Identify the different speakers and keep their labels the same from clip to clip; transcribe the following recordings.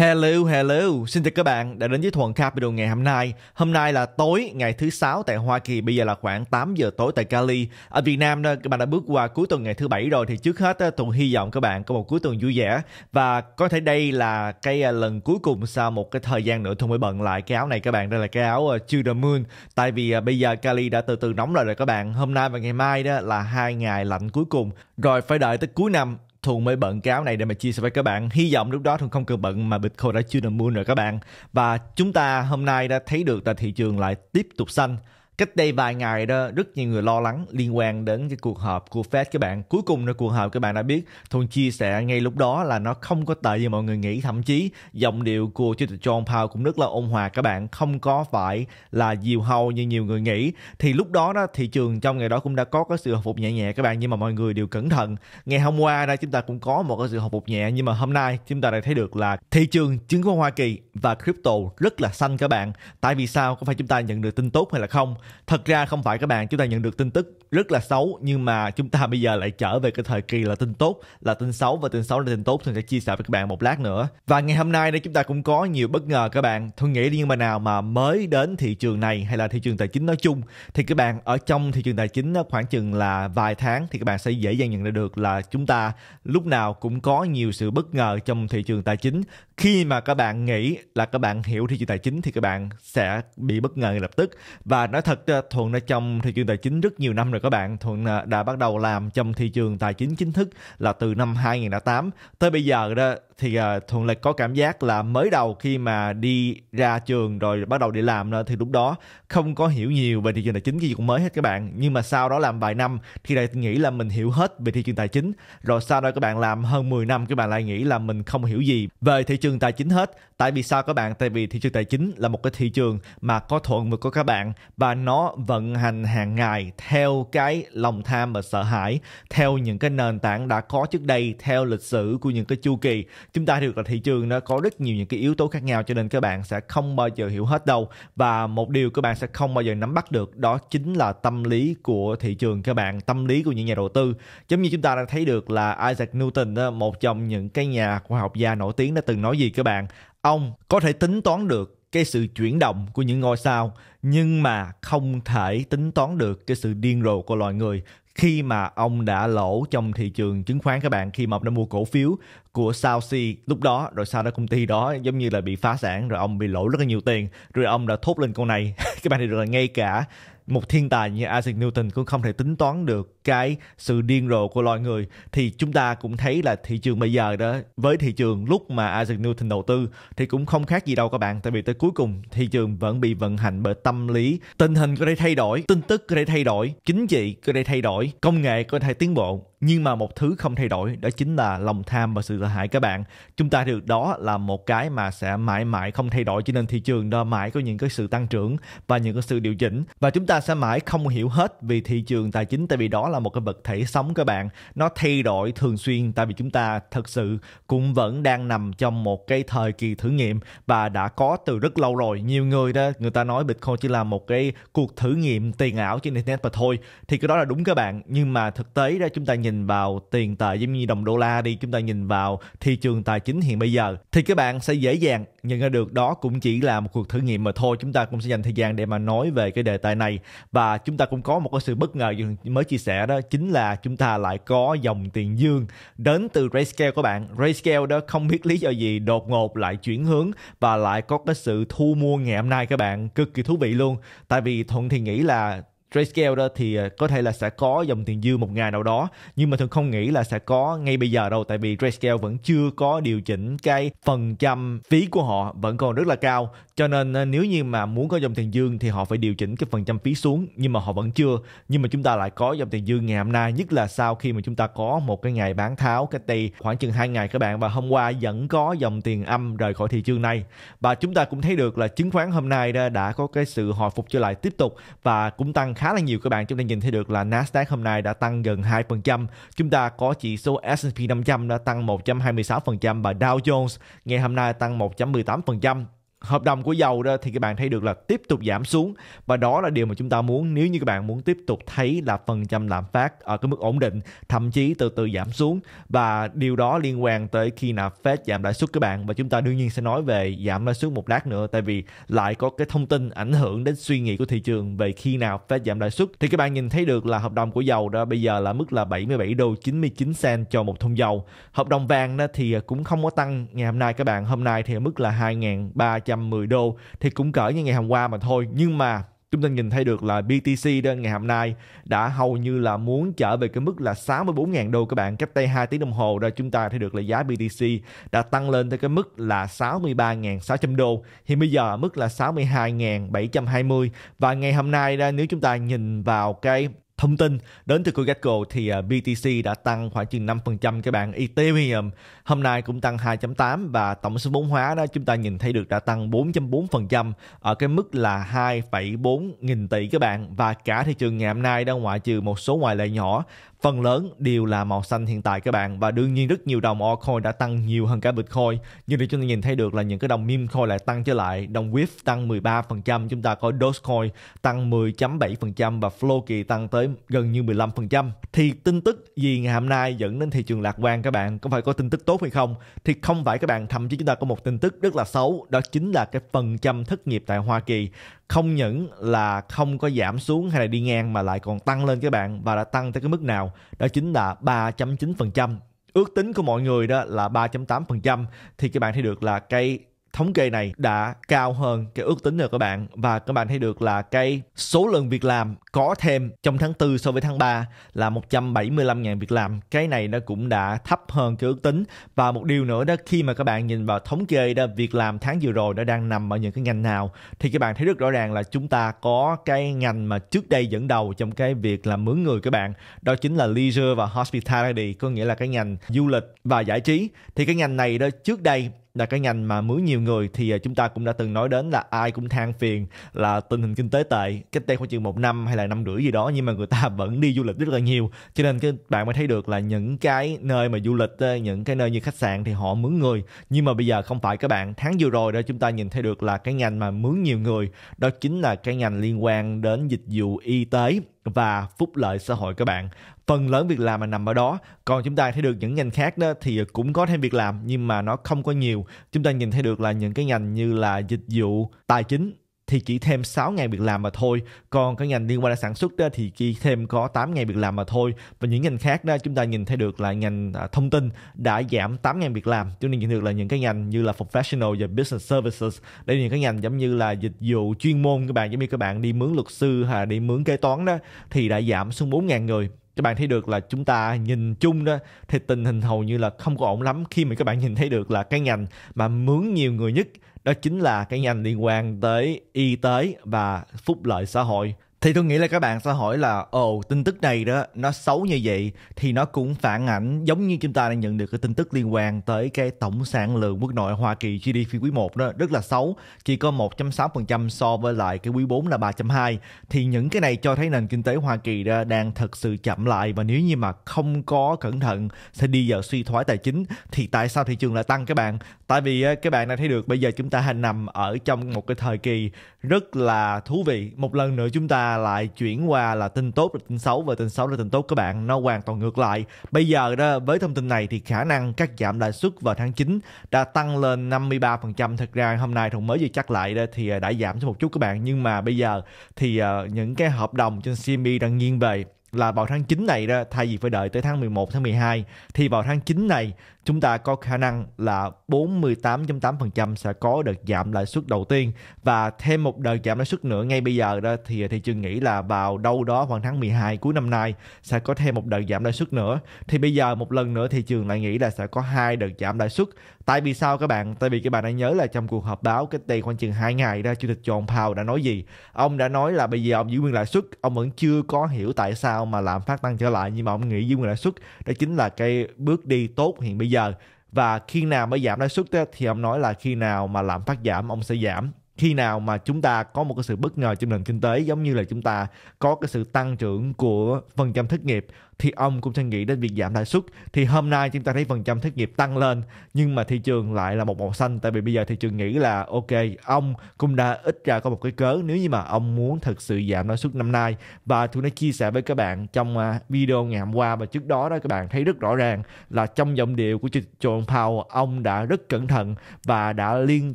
Speaker 1: Hello, hello. Xin chào các bạn đã đến với Thuận Capital ngày hôm nay. Hôm nay là tối ngày thứ sáu tại Hoa Kỳ, bây giờ là khoảng 8 giờ tối tại Cali. Ở Việt Nam các bạn đã bước qua cuối tuần ngày thứ bảy rồi thì trước hết Thuận hy vọng các bạn có một cuối tuần vui vẻ và có thể đây là cái à, lần cuối cùng sau một cái thời gian nữa Thuận mới bận lại cái áo này các bạn. Đây là cái áo à, To the Moon tại vì à, bây giờ Cali đã từ từ nóng lại rồi các bạn. Hôm nay và ngày mai đó là hai ngày lạnh cuối cùng rồi phải đợi tới cuối năm Thu mới bận cái áo này để mà chia sẻ với các bạn. Hy vọng lúc đó Thu không cần bận mà Bitcoin đã chưa được mua rồi các bạn. Và chúng ta hôm nay đã thấy được là thị trường lại tiếp tục xanh cách đây vài ngày đó rất nhiều người lo lắng liên quan đến cái cuộc họp của Fed các bạn cuối cùng là cuộc họp các bạn đã biết thùng chia sẻ ngay lúc đó là nó không có tệ như mọi người nghĩ thậm chí dòng điệu của Chủ tịch John Powell cũng rất là ôn hòa các bạn không có phải là diều hâu như nhiều người nghĩ thì lúc đó đó thị trường trong ngày đó cũng đã có cái sự hồi phục nhẹ nhẹ các bạn nhưng mà mọi người đều cẩn thận ngày hôm qua đó chúng ta cũng có một cái sự hồi phục nhẹ nhưng mà hôm nay chúng ta lại thấy được là thị trường chứng khoán Hoa Kỳ và crypto rất là xanh các bạn tại vì sao có phải chúng ta nhận được tin tốt hay là không thật ra không phải các bạn chúng ta nhận được tin tức rất là xấu nhưng mà chúng ta bây giờ lại trở về cái thời kỳ là tin tốt là tin xấu và tin xấu là tin tốt thì sẽ chia sẻ với các bạn một lát nữa và ngày hôm nay đây chúng ta cũng có nhiều bất ngờ các bạn tôi nghĩ nhưng mà nào mà mới đến thị trường này hay là thị trường tài chính nói chung thì các bạn ở trong thị trường tài chính khoảng chừng là vài tháng thì các bạn sẽ dễ dàng nhận ra được là chúng ta lúc nào cũng có nhiều sự bất ngờ trong thị trường tài chính khi mà các bạn nghĩ là các bạn hiểu thị trường tài chính thì các bạn sẽ bị bất ngờ ngay lập tức và nói thật thuận ở trong thị trường tài chính rất nhiều năm rồi rồi các bạn Thuận à, đã bắt đầu làm trong thị trường tài chính chính thức là từ năm 2008 tới bây giờ đó thì uh, thuận lịch có cảm giác là mới đầu khi mà đi ra trường rồi bắt đầu đi làm nữa thì lúc đó không có hiểu nhiều về thị trường tài chính cái gì cũng mới hết các bạn nhưng mà sau đó làm vài năm thì lại nghĩ là mình hiểu hết về thị trường tài chính rồi sau đó các bạn làm hơn 10 năm các bạn lại nghĩ là mình không hiểu gì về thị trường tài chính hết tại vì sao các bạn tại vì thị trường tài chính là một cái thị trường mà có thuận vượt có các bạn và nó vận hành hàng ngày theo cái lòng tham và sợ hãi theo những cái nền tảng đã có trước đây theo lịch sử của những cái chu kỳ chúng ta được là thị trường nó có rất nhiều những cái yếu tố khác nhau cho nên các bạn sẽ không bao giờ hiểu hết đâu và một điều các bạn sẽ không bao giờ nắm bắt được đó chính là tâm lý của thị trường các bạn tâm lý của những nhà đầu tư giống như chúng ta đã thấy được là Isaac Newton một trong những cái nhà khoa học gia nổi tiếng đã từng nói gì các bạn ông có thể tính toán được cái sự chuyển động của những ngôi sao nhưng mà không thể tính toán được cái sự điên rồ của loài người khi mà ông đã lỗ trong thị trường chứng khoán các bạn khi mà ông đã mua cổ phiếu của Saucy lúc đó rồi sau đó công ty đó giống như là bị phá sản rồi ông bị lỗ rất là nhiều tiền rồi ông đã thốt lên câu này các bạn thì được là ngay cả một thiên tài như Isaac Newton cũng không thể tính toán được cái sự điên rồ của loài người thì chúng ta cũng thấy là thị trường bây giờ đó với thị trường lúc mà Isaac Newton đầu tư thì cũng không khác gì đâu các bạn tại vì tới cuối cùng thị trường vẫn bị vận hành bởi tâm lý tình hình có thể thay đổi tin tức có thể thay đổi chính trị có thể thay đổi công nghệ có thể tiến bộ nhưng mà một thứ không thay đổi đó chính là lòng tham và sự sợ hãi các bạn chúng ta được đó là một cái mà sẽ mãi mãi không thay đổi cho nên thị trường đó mãi có những cái sự tăng trưởng và những cái sự điều chỉnh và chúng ta sẽ mãi không hiểu hết vì thị trường tài chính tại vì đó là một cái vật thể sống các bạn nó thay đổi thường xuyên tại vì chúng ta thật sự cũng vẫn đang nằm trong một cái thời kỳ thử nghiệm và đã có từ rất lâu rồi nhiều người đó người ta nói bitcoin chỉ là một cái cuộc thử nghiệm tiền ảo trên internet mà thôi thì cái đó là đúng các bạn nhưng mà thực tế ra chúng ta nhìn vào tiền tệ giống như đồng đô la đi chúng ta nhìn vào thị trường tài chính hiện bây giờ thì các bạn sẽ dễ dàng nhận ra được đó cũng chỉ là một cuộc thử nghiệm mà thôi chúng ta cũng sẽ dành thời gian để mà nói về cái đề tài này và chúng ta cũng có một cái sự bất ngờ mới chia sẻ đó chính là chúng ta lại có dòng tiền dương đến từ Rayscale các bạn Rayscale đó không biết lý do gì đột ngột lại chuyển hướng và lại có cái sự thu mua ngày hôm nay các bạn cực kỳ thú vị luôn tại vì thuận thì nghĩ là Grayscale đó thì ờ, có thể là sẽ có dòng tiền dư một ngày nào đó nhưng mà thường không nghĩ là sẽ có ngay bây giờ đâu tại vì Grayscale vẫn chưa có điều chỉnh cái phần trăm phí của họ vẫn còn rất là cao cho nên ờ, nếu như mà muốn có dòng tiền dương thì họ phải điều chỉnh cái phần trăm phí xuống nhưng mà họ vẫn chưa nhưng mà chúng ta lại có dòng tiền dương ngày hôm nay nhất là sau khi mà chúng ta có một cái ngày bán tháo cái đây khoảng chừng hai ngày các bạn và hôm qua vẫn có dòng tiền âm rời khỏi thị trường này và chúng ta cũng thấy được là chứng khoán hôm nay đã, có cái sự hồi phục trở lại tiếp tục và cũng tăng khá là nhiều các bạn chúng ta nhìn thấy được là Nasdaq hôm nay đã tăng gần 2% chúng ta có chỉ số S&P 500 đã tăng 126% và Dow Jones ngày hôm nay tăng 1.18% hợp đồng của dầu đó thì các bạn thấy được là tiếp tục giảm xuống và đó là điều mà chúng ta muốn nếu như các bạn muốn tiếp tục thấy là phần trăm lạm phát ở cái mức ổn định thậm chí từ từ giảm xuống và điều đó liên quan tới khi nào Fed giảm lãi suất các bạn và chúng ta đương nhiên sẽ nói về giảm lãi suất một lát nữa tại vì lại có cái thông tin ảnh hưởng đến suy nghĩ của thị trường về khi nào Fed giảm lãi suất thì các bạn nhìn thấy được là hợp đồng của dầu đó bây giờ là mức là 77 đô 99 cent cho một thùng dầu hợp đồng vàng đó thì cũng không có tăng ngày hôm nay các bạn hôm nay thì ở mức là 2.300 310 đô thì cũng cỡ như ngày hôm qua mà thôi nhưng mà chúng ta nhìn thấy được là BTC đến ngày hôm nay đã hầu như là muốn trở về cái mức là 64.000 đô các bạn cách đây 2 tiếng đồng hồ ra chúng ta thấy được là giá BTC đã tăng lên tới cái mức là 63.600 đô thì bây giờ mức là 62.720 và ngày hôm nay ra nếu chúng ta nhìn vào cái thông tin đến từ CoinGecko thì à, BTC đã tăng khoảng chừng 5% các bạn. Ethereum hôm nay cũng tăng 2.8 và tổng số vốn hóa đó chúng ta nhìn thấy được đã tăng 4.4% ở cái mức là 2,4 nghìn tỷ các bạn và cả thị trường ngày hôm nay đang ngoại trừ một số ngoại lệ nhỏ phần lớn đều là màu xanh hiện tại các bạn và đương nhiên rất nhiều đồng altcoin đã tăng nhiều hơn cả Bitcoin nhưng để chúng ta nhìn thấy được là những cái đồng meme coin lại tăng trở lại đồng whip tăng 13% chúng ta có Dogecoin tăng 10.7% và Floki tăng tới lên gần như 15%. Thì tin tức gì ngày hôm nay dẫn đến thị trường lạc quan các bạn có phải có tin tức tốt hay không? Thì không phải các bạn, thậm chí chúng ta có một tin tức rất là xấu, đó chính là cái phần trăm thất nghiệp tại Hoa Kỳ không những là không có giảm xuống hay là đi ngang mà lại còn tăng lên các bạn và đã tăng tới cái mức nào? Đó chính là 3.9%. Ước tính của mọi người đó là 3.8% thì các bạn thấy được là cái thống kê này đã cao hơn cái ước tính rồi các bạn và các bạn thấy được là cái số lượng việc làm có thêm trong tháng 4 so với tháng 3 là 175.000 việc làm cái này nó cũng đã thấp hơn cái ước tính và một điều nữa đó khi mà các bạn nhìn vào thống kê đó việc làm tháng vừa rồi nó đang nằm ở những cái ngành nào thì các bạn thấy rất rõ ràng là chúng ta có cái ngành mà trước đây dẫn đầu trong cái việc là mướn người các bạn đó chính là leisure và hospitality có nghĩa là cái ngành du lịch và giải trí thì cái ngành này đó trước đây là cái ngành mà mướn nhiều người thì à, chúng ta cũng đã từng nói đến là ai cũng than phiền là tình hình kinh tế tệ cách đây khoảng chừng một năm hay là năm rưỡi gì đó nhưng mà người ta vẫn đi du lịch rất là nhiều cho nên các bạn mới thấy được là những cái nơi mà du lịch à, những cái nơi như khách sạn thì họ mướn người nhưng mà bây giờ không phải các bạn tháng vừa rồi đó chúng ta nhìn thấy được là cái ngành mà mướn nhiều người đó chính là cái ngành liên quan đến dịch vụ y tế và phúc lợi xã hội các bạn. Phần lớn việc làm mà nằm ở đó. Còn chúng ta thấy được những ngành khác đó thì cũng có thêm việc làm nhưng mà nó không có nhiều. Chúng ta nhìn thấy được là những cái ngành như là dịch vụ, tài chính, thì chỉ thêm 6 ngày việc làm mà thôi còn cái ngành liên quan đến sản xuất đó thì chỉ thêm có 8 ngày việc làm mà thôi và những ngành khác đó chúng ta nhìn thấy được là ngành à, thông tin đã giảm 8 ngày việc làm chúng ta nhìn được là những cái ngành như là professional và business services đây là những cái ngành giống như là dịch vụ chuyên môn các bạn giống như các bạn đi mướn luật sư hay đi mướn kế toán đó thì đã giảm xuống 4.000 người các bạn thấy được là chúng ta nhìn chung đó thì tình hình hầu như là không có ổn lắm khi mà các bạn nhìn thấy được là cái ngành mà mướn nhiều người nhất đó chính là cái ngành liên quan tới y tế và phúc lợi xã hội thì tôi nghĩ là các bạn sẽ hỏi là ồ tin tức này đó nó xấu như vậy thì nó cũng phản ảnh giống như chúng ta đang nhận được cái tin tức liên quan tới cái tổng sản lượng quốc nội Hoa Kỳ GDP quý 1 đó rất là xấu chỉ có 1.6% so với lại cái quý 4 là 3.2 thì những cái này cho thấy nền kinh tế Hoa Kỳ đó đang thật sự chậm lại và nếu như mà không có cẩn thận sẽ đi vào suy thoái tài chính thì tại sao thị trường lại tăng các bạn tại vì các bạn đã thấy được bây giờ chúng ta nằm ở trong một cái thời kỳ rất là thú vị một lần nữa chúng ta lại chuyển qua là tin tốt là tin xấu và tin xấu là tin tốt các bạn nó hoàn toàn ngược lại bây giờ đó với thông tin này thì khả năng cắt giảm lãi suất vào tháng 9 đã tăng lên 53% thật ra hôm nay thùng mới vừa chắc lại đó thì à, đã giảm xuống một chút các bạn nhưng mà bây giờ thì à, những cái hợp đồng trên CMB e đang nghiêng về là vào tháng 9 này đó thay vì phải đợi tới tháng 11 tháng 12 thì vào tháng 9 này chúng ta có khả năng là 48.8% sẽ có đợt giảm lãi suất đầu tiên và thêm một đợt giảm lãi suất nữa ngay bây giờ đó thì thị trường nghĩ là vào đâu đó khoảng tháng 12 cuối năm nay sẽ có thêm một đợt giảm lãi suất nữa. Thì bây giờ một lần nữa thị trường lại nghĩ là sẽ có hai đợt giảm lãi suất. Tại vì sao các bạn? Tại vì các bạn đã nhớ là trong cuộc họp báo cách đây khoảng chừng 2 ngày đó chủ tịch John Powell đã nói gì? Ông đã nói là bây giờ ông giữ nguyên lãi suất, ông vẫn chưa có hiểu tại sao mà lạm phát tăng trở lại nhưng mà ông nghĩ giữ nguyên lãi suất đó chính là cái bước đi tốt hiện bây giờ và khi nào mới giảm lãi suất thì ông nói là khi nào mà lạm phát giảm ông sẽ giảm khi nào mà chúng ta có một cái sự bất ngờ trong nền kinh tế giống như là chúng ta có cái sự tăng trưởng của phần trăm thất nghiệp thì ông cũng sẽ nghĩ đến việc giảm lãi suất thì hôm nay chúng ta thấy phần trăm thất nghiệp tăng lên nhưng mà thị trường lại là một màu xanh tại vì bây giờ thị trường nghĩ là ok ông cũng đã ít ra có một cái cớ nếu như mà ông muốn thực sự giảm lãi suất năm nay và tôi đã chia sẻ với các bạn trong à, video ngày hôm qua và trước đó đó các bạn thấy rất rõ ràng là trong giọng điệu của John Powell ông đã rất cẩn thận và đã liên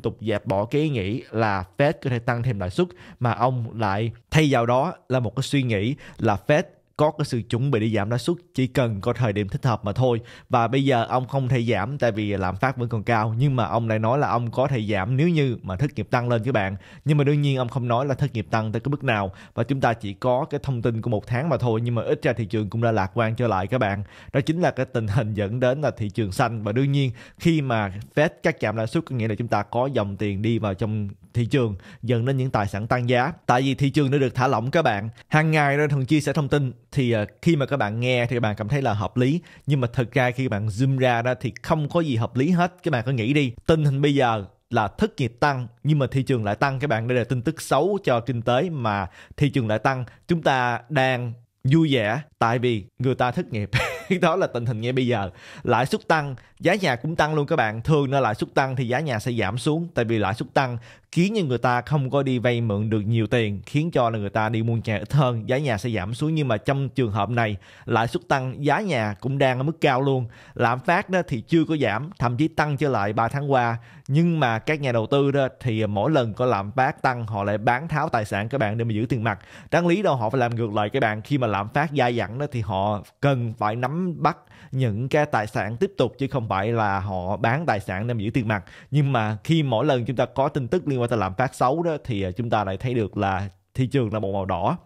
Speaker 1: tục dẹp bỏ cái ý nghĩ là Fed có thể tăng thêm lãi suất mà ông lại thay vào đó là một cái suy nghĩ là Fed có cái sự chuẩn bị để giảm lãi suất chỉ cần có thời điểm thích hợp mà thôi và bây giờ ông không thể giảm tại vì lạm phát vẫn còn cao nhưng mà ông lại nói là ông có thể giảm nếu như mà thất nghiệp tăng lên các bạn nhưng mà đương nhiên ông không nói là thất nghiệp tăng tới cái mức nào và chúng ta chỉ có cái thông tin của một tháng mà thôi nhưng mà ít ra thị trường cũng đã lạc quan trở lại các bạn đó chính là cái tình hình dẫn đến là thị trường xanh và đương nhiên khi mà Fed cắt giảm lãi suất có nghĩa là chúng ta có dòng tiền đi vào trong thị trường dẫn đến những tài sản tăng giá tại vì thị trường đã được thả lỏng các bạn hàng ngày tôi thường chia sẻ thông tin thì ờ, khi mà các bạn nghe thì các bạn cảm thấy là hợp lý nhưng mà thật ra khi các bạn zoom ra đó thì không có gì hợp lý hết các bạn cứ nghĩ đi tình hình bây giờ là thất nghiệp tăng nhưng mà thị trường lại tăng các bạn đây là tin tức xấu cho kinh tế mà thị trường lại tăng chúng ta đang vui vẻ tại vì người ta thất nghiệp đó là tình hình ngay bây giờ lãi suất tăng giá nhà cũng tăng luôn các bạn thường là lãi suất tăng thì giá nhà sẽ giảm xuống tại vì lãi suất tăng khiến như người ta không có đi vay mượn được nhiều tiền khiến cho là người ta đi mua nhà ít hơn giá nhà sẽ giảm xuống nhưng mà trong trường hợp này lãi suất tăng giá nhà cũng đang ở mức cao luôn lạm phát đó thì chưa có giảm thậm chí tăng trở lại 3 tháng qua nhưng mà các nhà đầu tư đó thì mỗi lần có lạm phát tăng họ lại bán tháo tài sản các bạn để mà giữ tiền mặt đáng lý đâu họ phải làm ngược lại các bạn khi mà lạm phát gia dẳng đó thì họ cần phải nắm bắt những cái tài sản tiếp tục chứ không phải là họ bán tài sản để giữ tiền mặt nhưng mà khi mỗi lần chúng ta có tin tức liên quan tới lạm phát xấu đó thì à, chúng ta lại thấy được là thị trường là một màu đỏ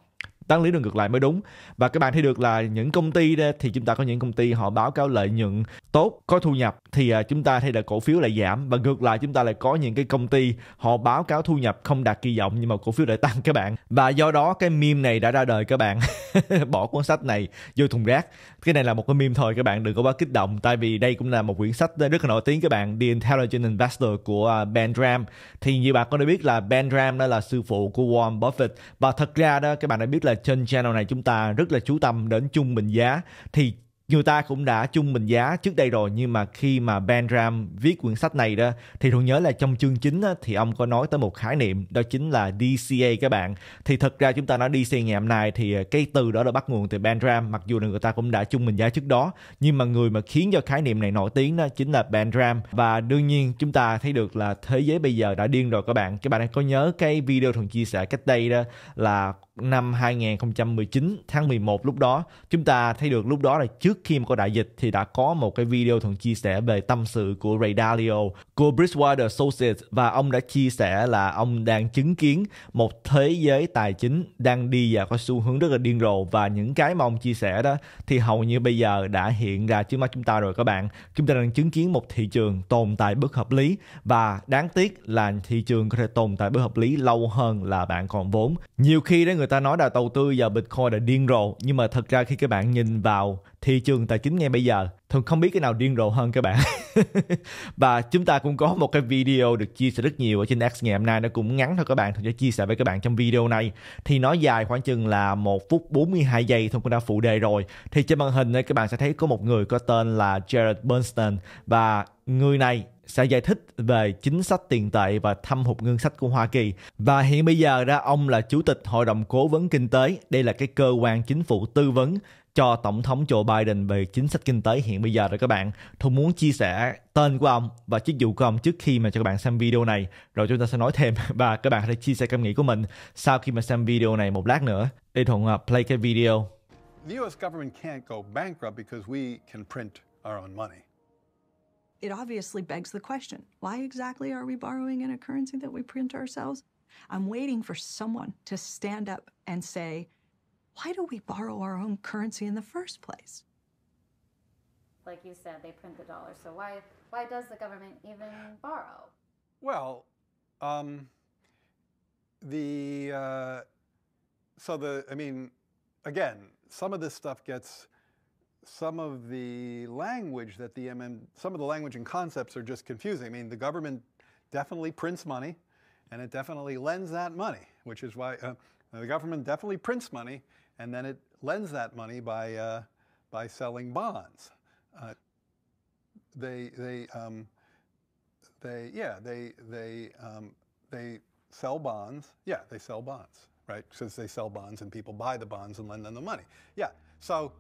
Speaker 1: tăng lý đường ngược lại mới đúng và các bạn thấy được là những công ty đó, thì chúng ta có những công ty họ báo cáo lợi nhuận tốt có thu nhập thì à, chúng ta thấy là cổ phiếu lại giảm và ngược lại chúng ta lại có những cái công ty họ báo cáo thu nhập không đạt kỳ vọng nhưng mà cổ phiếu lại tăng các bạn và do đó cái meme này đã ra đời các bạn bỏ cuốn sách này vô thùng rác cái này là một cái meme thôi các bạn đừng có quá kích động tại vì đây cũng là một quyển sách rất là nổi tiếng các bạn The Intelligent Investor của à, Ben Graham thì như bạn có đã biết là Ben Graham đó là sư phụ của Warren Buffett và thật ra đó các bạn đã biết là trên channel này chúng ta rất là chú tâm đến chung bình giá thì người ta cũng đã chung bình giá trước đây rồi nhưng mà khi mà Ben Ram viết quyển sách này đó thì tôi nhớ là trong chương chính thì ông có nói tới một khái niệm đó chính là DCA các bạn thì thật ra chúng ta nói DCA ngày hôm nay thì ờ, cái từ đó là bắt nguồn từ Ben Ram mặc dù là người ta cũng đã chung bình giá trước đó nhưng mà người mà khiến cho khái niệm này nổi tiếng đó chính là Ben Ram và đương nhiên chúng ta thấy được là thế giới bây giờ đã điên rồi các bạn các bạn có nhớ cái video thường chia sẻ cách đây đó là năm 2019 tháng 11 lúc đó chúng ta thấy được lúc đó là trước khi mà có đại dịch thì đã có một cái video thường chia sẻ về tâm sự của Ray Dalio của Bridgewater Associates và ông đã chia sẻ là ông đang chứng kiến một thế giới tài chính đang đi vào có xu hướng rất là điên rồ và những cái mà ông chia sẻ đó thì hầu như bây giờ đã hiện ra trước mắt chúng ta rồi các bạn chúng ta đang chứng kiến một thị trường tồn tại bất hợp lý và đáng tiếc là thị trường có thể tồn tại bất hợp lý lâu hơn là bạn còn vốn nhiều khi đó người ta nói là đầu tư vào Bitcoin là điên rồ nhưng mà thật ra khi các bạn nhìn vào thị trường tài chính ngay bây giờ thường không biết cái nào điên rồ hơn các bạn và chúng ta cũng có một cái video được chia sẻ rất nhiều ở trên X ngày hôm nay nó cũng ngắn thôi các bạn thường sẽ chia sẻ với các bạn trong video này thì nó dài khoảng chừng là một phút 42 giây thôi cũng đã phụ đề rồi thì trên màn hình này các bạn sẽ thấy có một người có tên là Jared Bernstein và người này sẽ giải thích về chính sách tiền tệ và thâm hụt ngân sách của Hoa Kỳ. Và hiện bây giờ ra ông là chủ tịch Hội đồng Cố vấn Kinh tế. Đây là cái cơ quan chính phủ tư vấn cho Tổng thống Joe Biden về chính sách kinh tế hiện bây giờ rồi các bạn. Tôi muốn chia sẻ tên của ông và chức vụ của ông trước khi mà cho các bạn xem video này. Rồi chúng ta sẽ nói thêm và các bạn hãy chia sẻ cảm nghĩ của mình sau khi mà xem video này một lát nữa. Để Thuận uh, play cái video.
Speaker 2: The US government can't go bankrupt because we can print our own money.
Speaker 1: it obviously begs the question why exactly are we borrowing in a currency that we print ourselves? I'm waiting for someone to stand up and say, why do we borrow our own currency in the first place?
Speaker 2: Like you said, they print the dollar. So why, why does the government even borrow? Well, um, the, uh, so the, I mean, again, some of this stuff gets some of the language that the MM, some of the language and concepts are just confusing. I mean, the government definitely prints money, and it definitely lends that money, which is why uh, the government definitely prints money, and then it lends that money by uh, by selling bonds. Uh, they they um, they yeah they they um, they sell bonds. Yeah, they sell bonds, right? Since they sell bonds and people buy the bonds and lend them the money. Yeah, so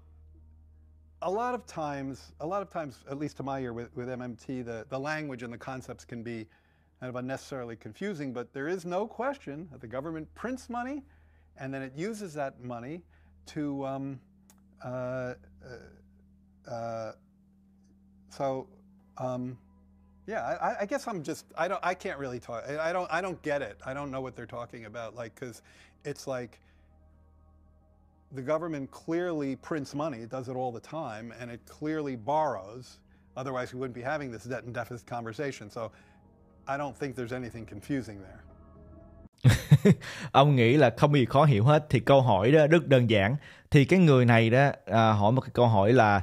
Speaker 2: a lot of times, a lot of times, at least to my ear with, with MMT, the, the language and the concepts can be kind of unnecessarily confusing, but there is no question that the government prints money and then it uses that money to, um, uh, uh, uh, so, um, yeah, I, I, guess I'm just, I don't, I can't really talk, I don't, I don't get it. I don't know what they're talking about, like, because it's like, The government clearly prints money, it does it all the time, and it clearly borrows. Otherwise, we wouldn't be having this debt and deficit conversation. So I don't think there's anything confusing there.
Speaker 1: ông nghĩ là không gì khó hiểu hết thì câu hỏi đó rất đơn giản thì cái người này đó à, hỏi một cái câu hỏi là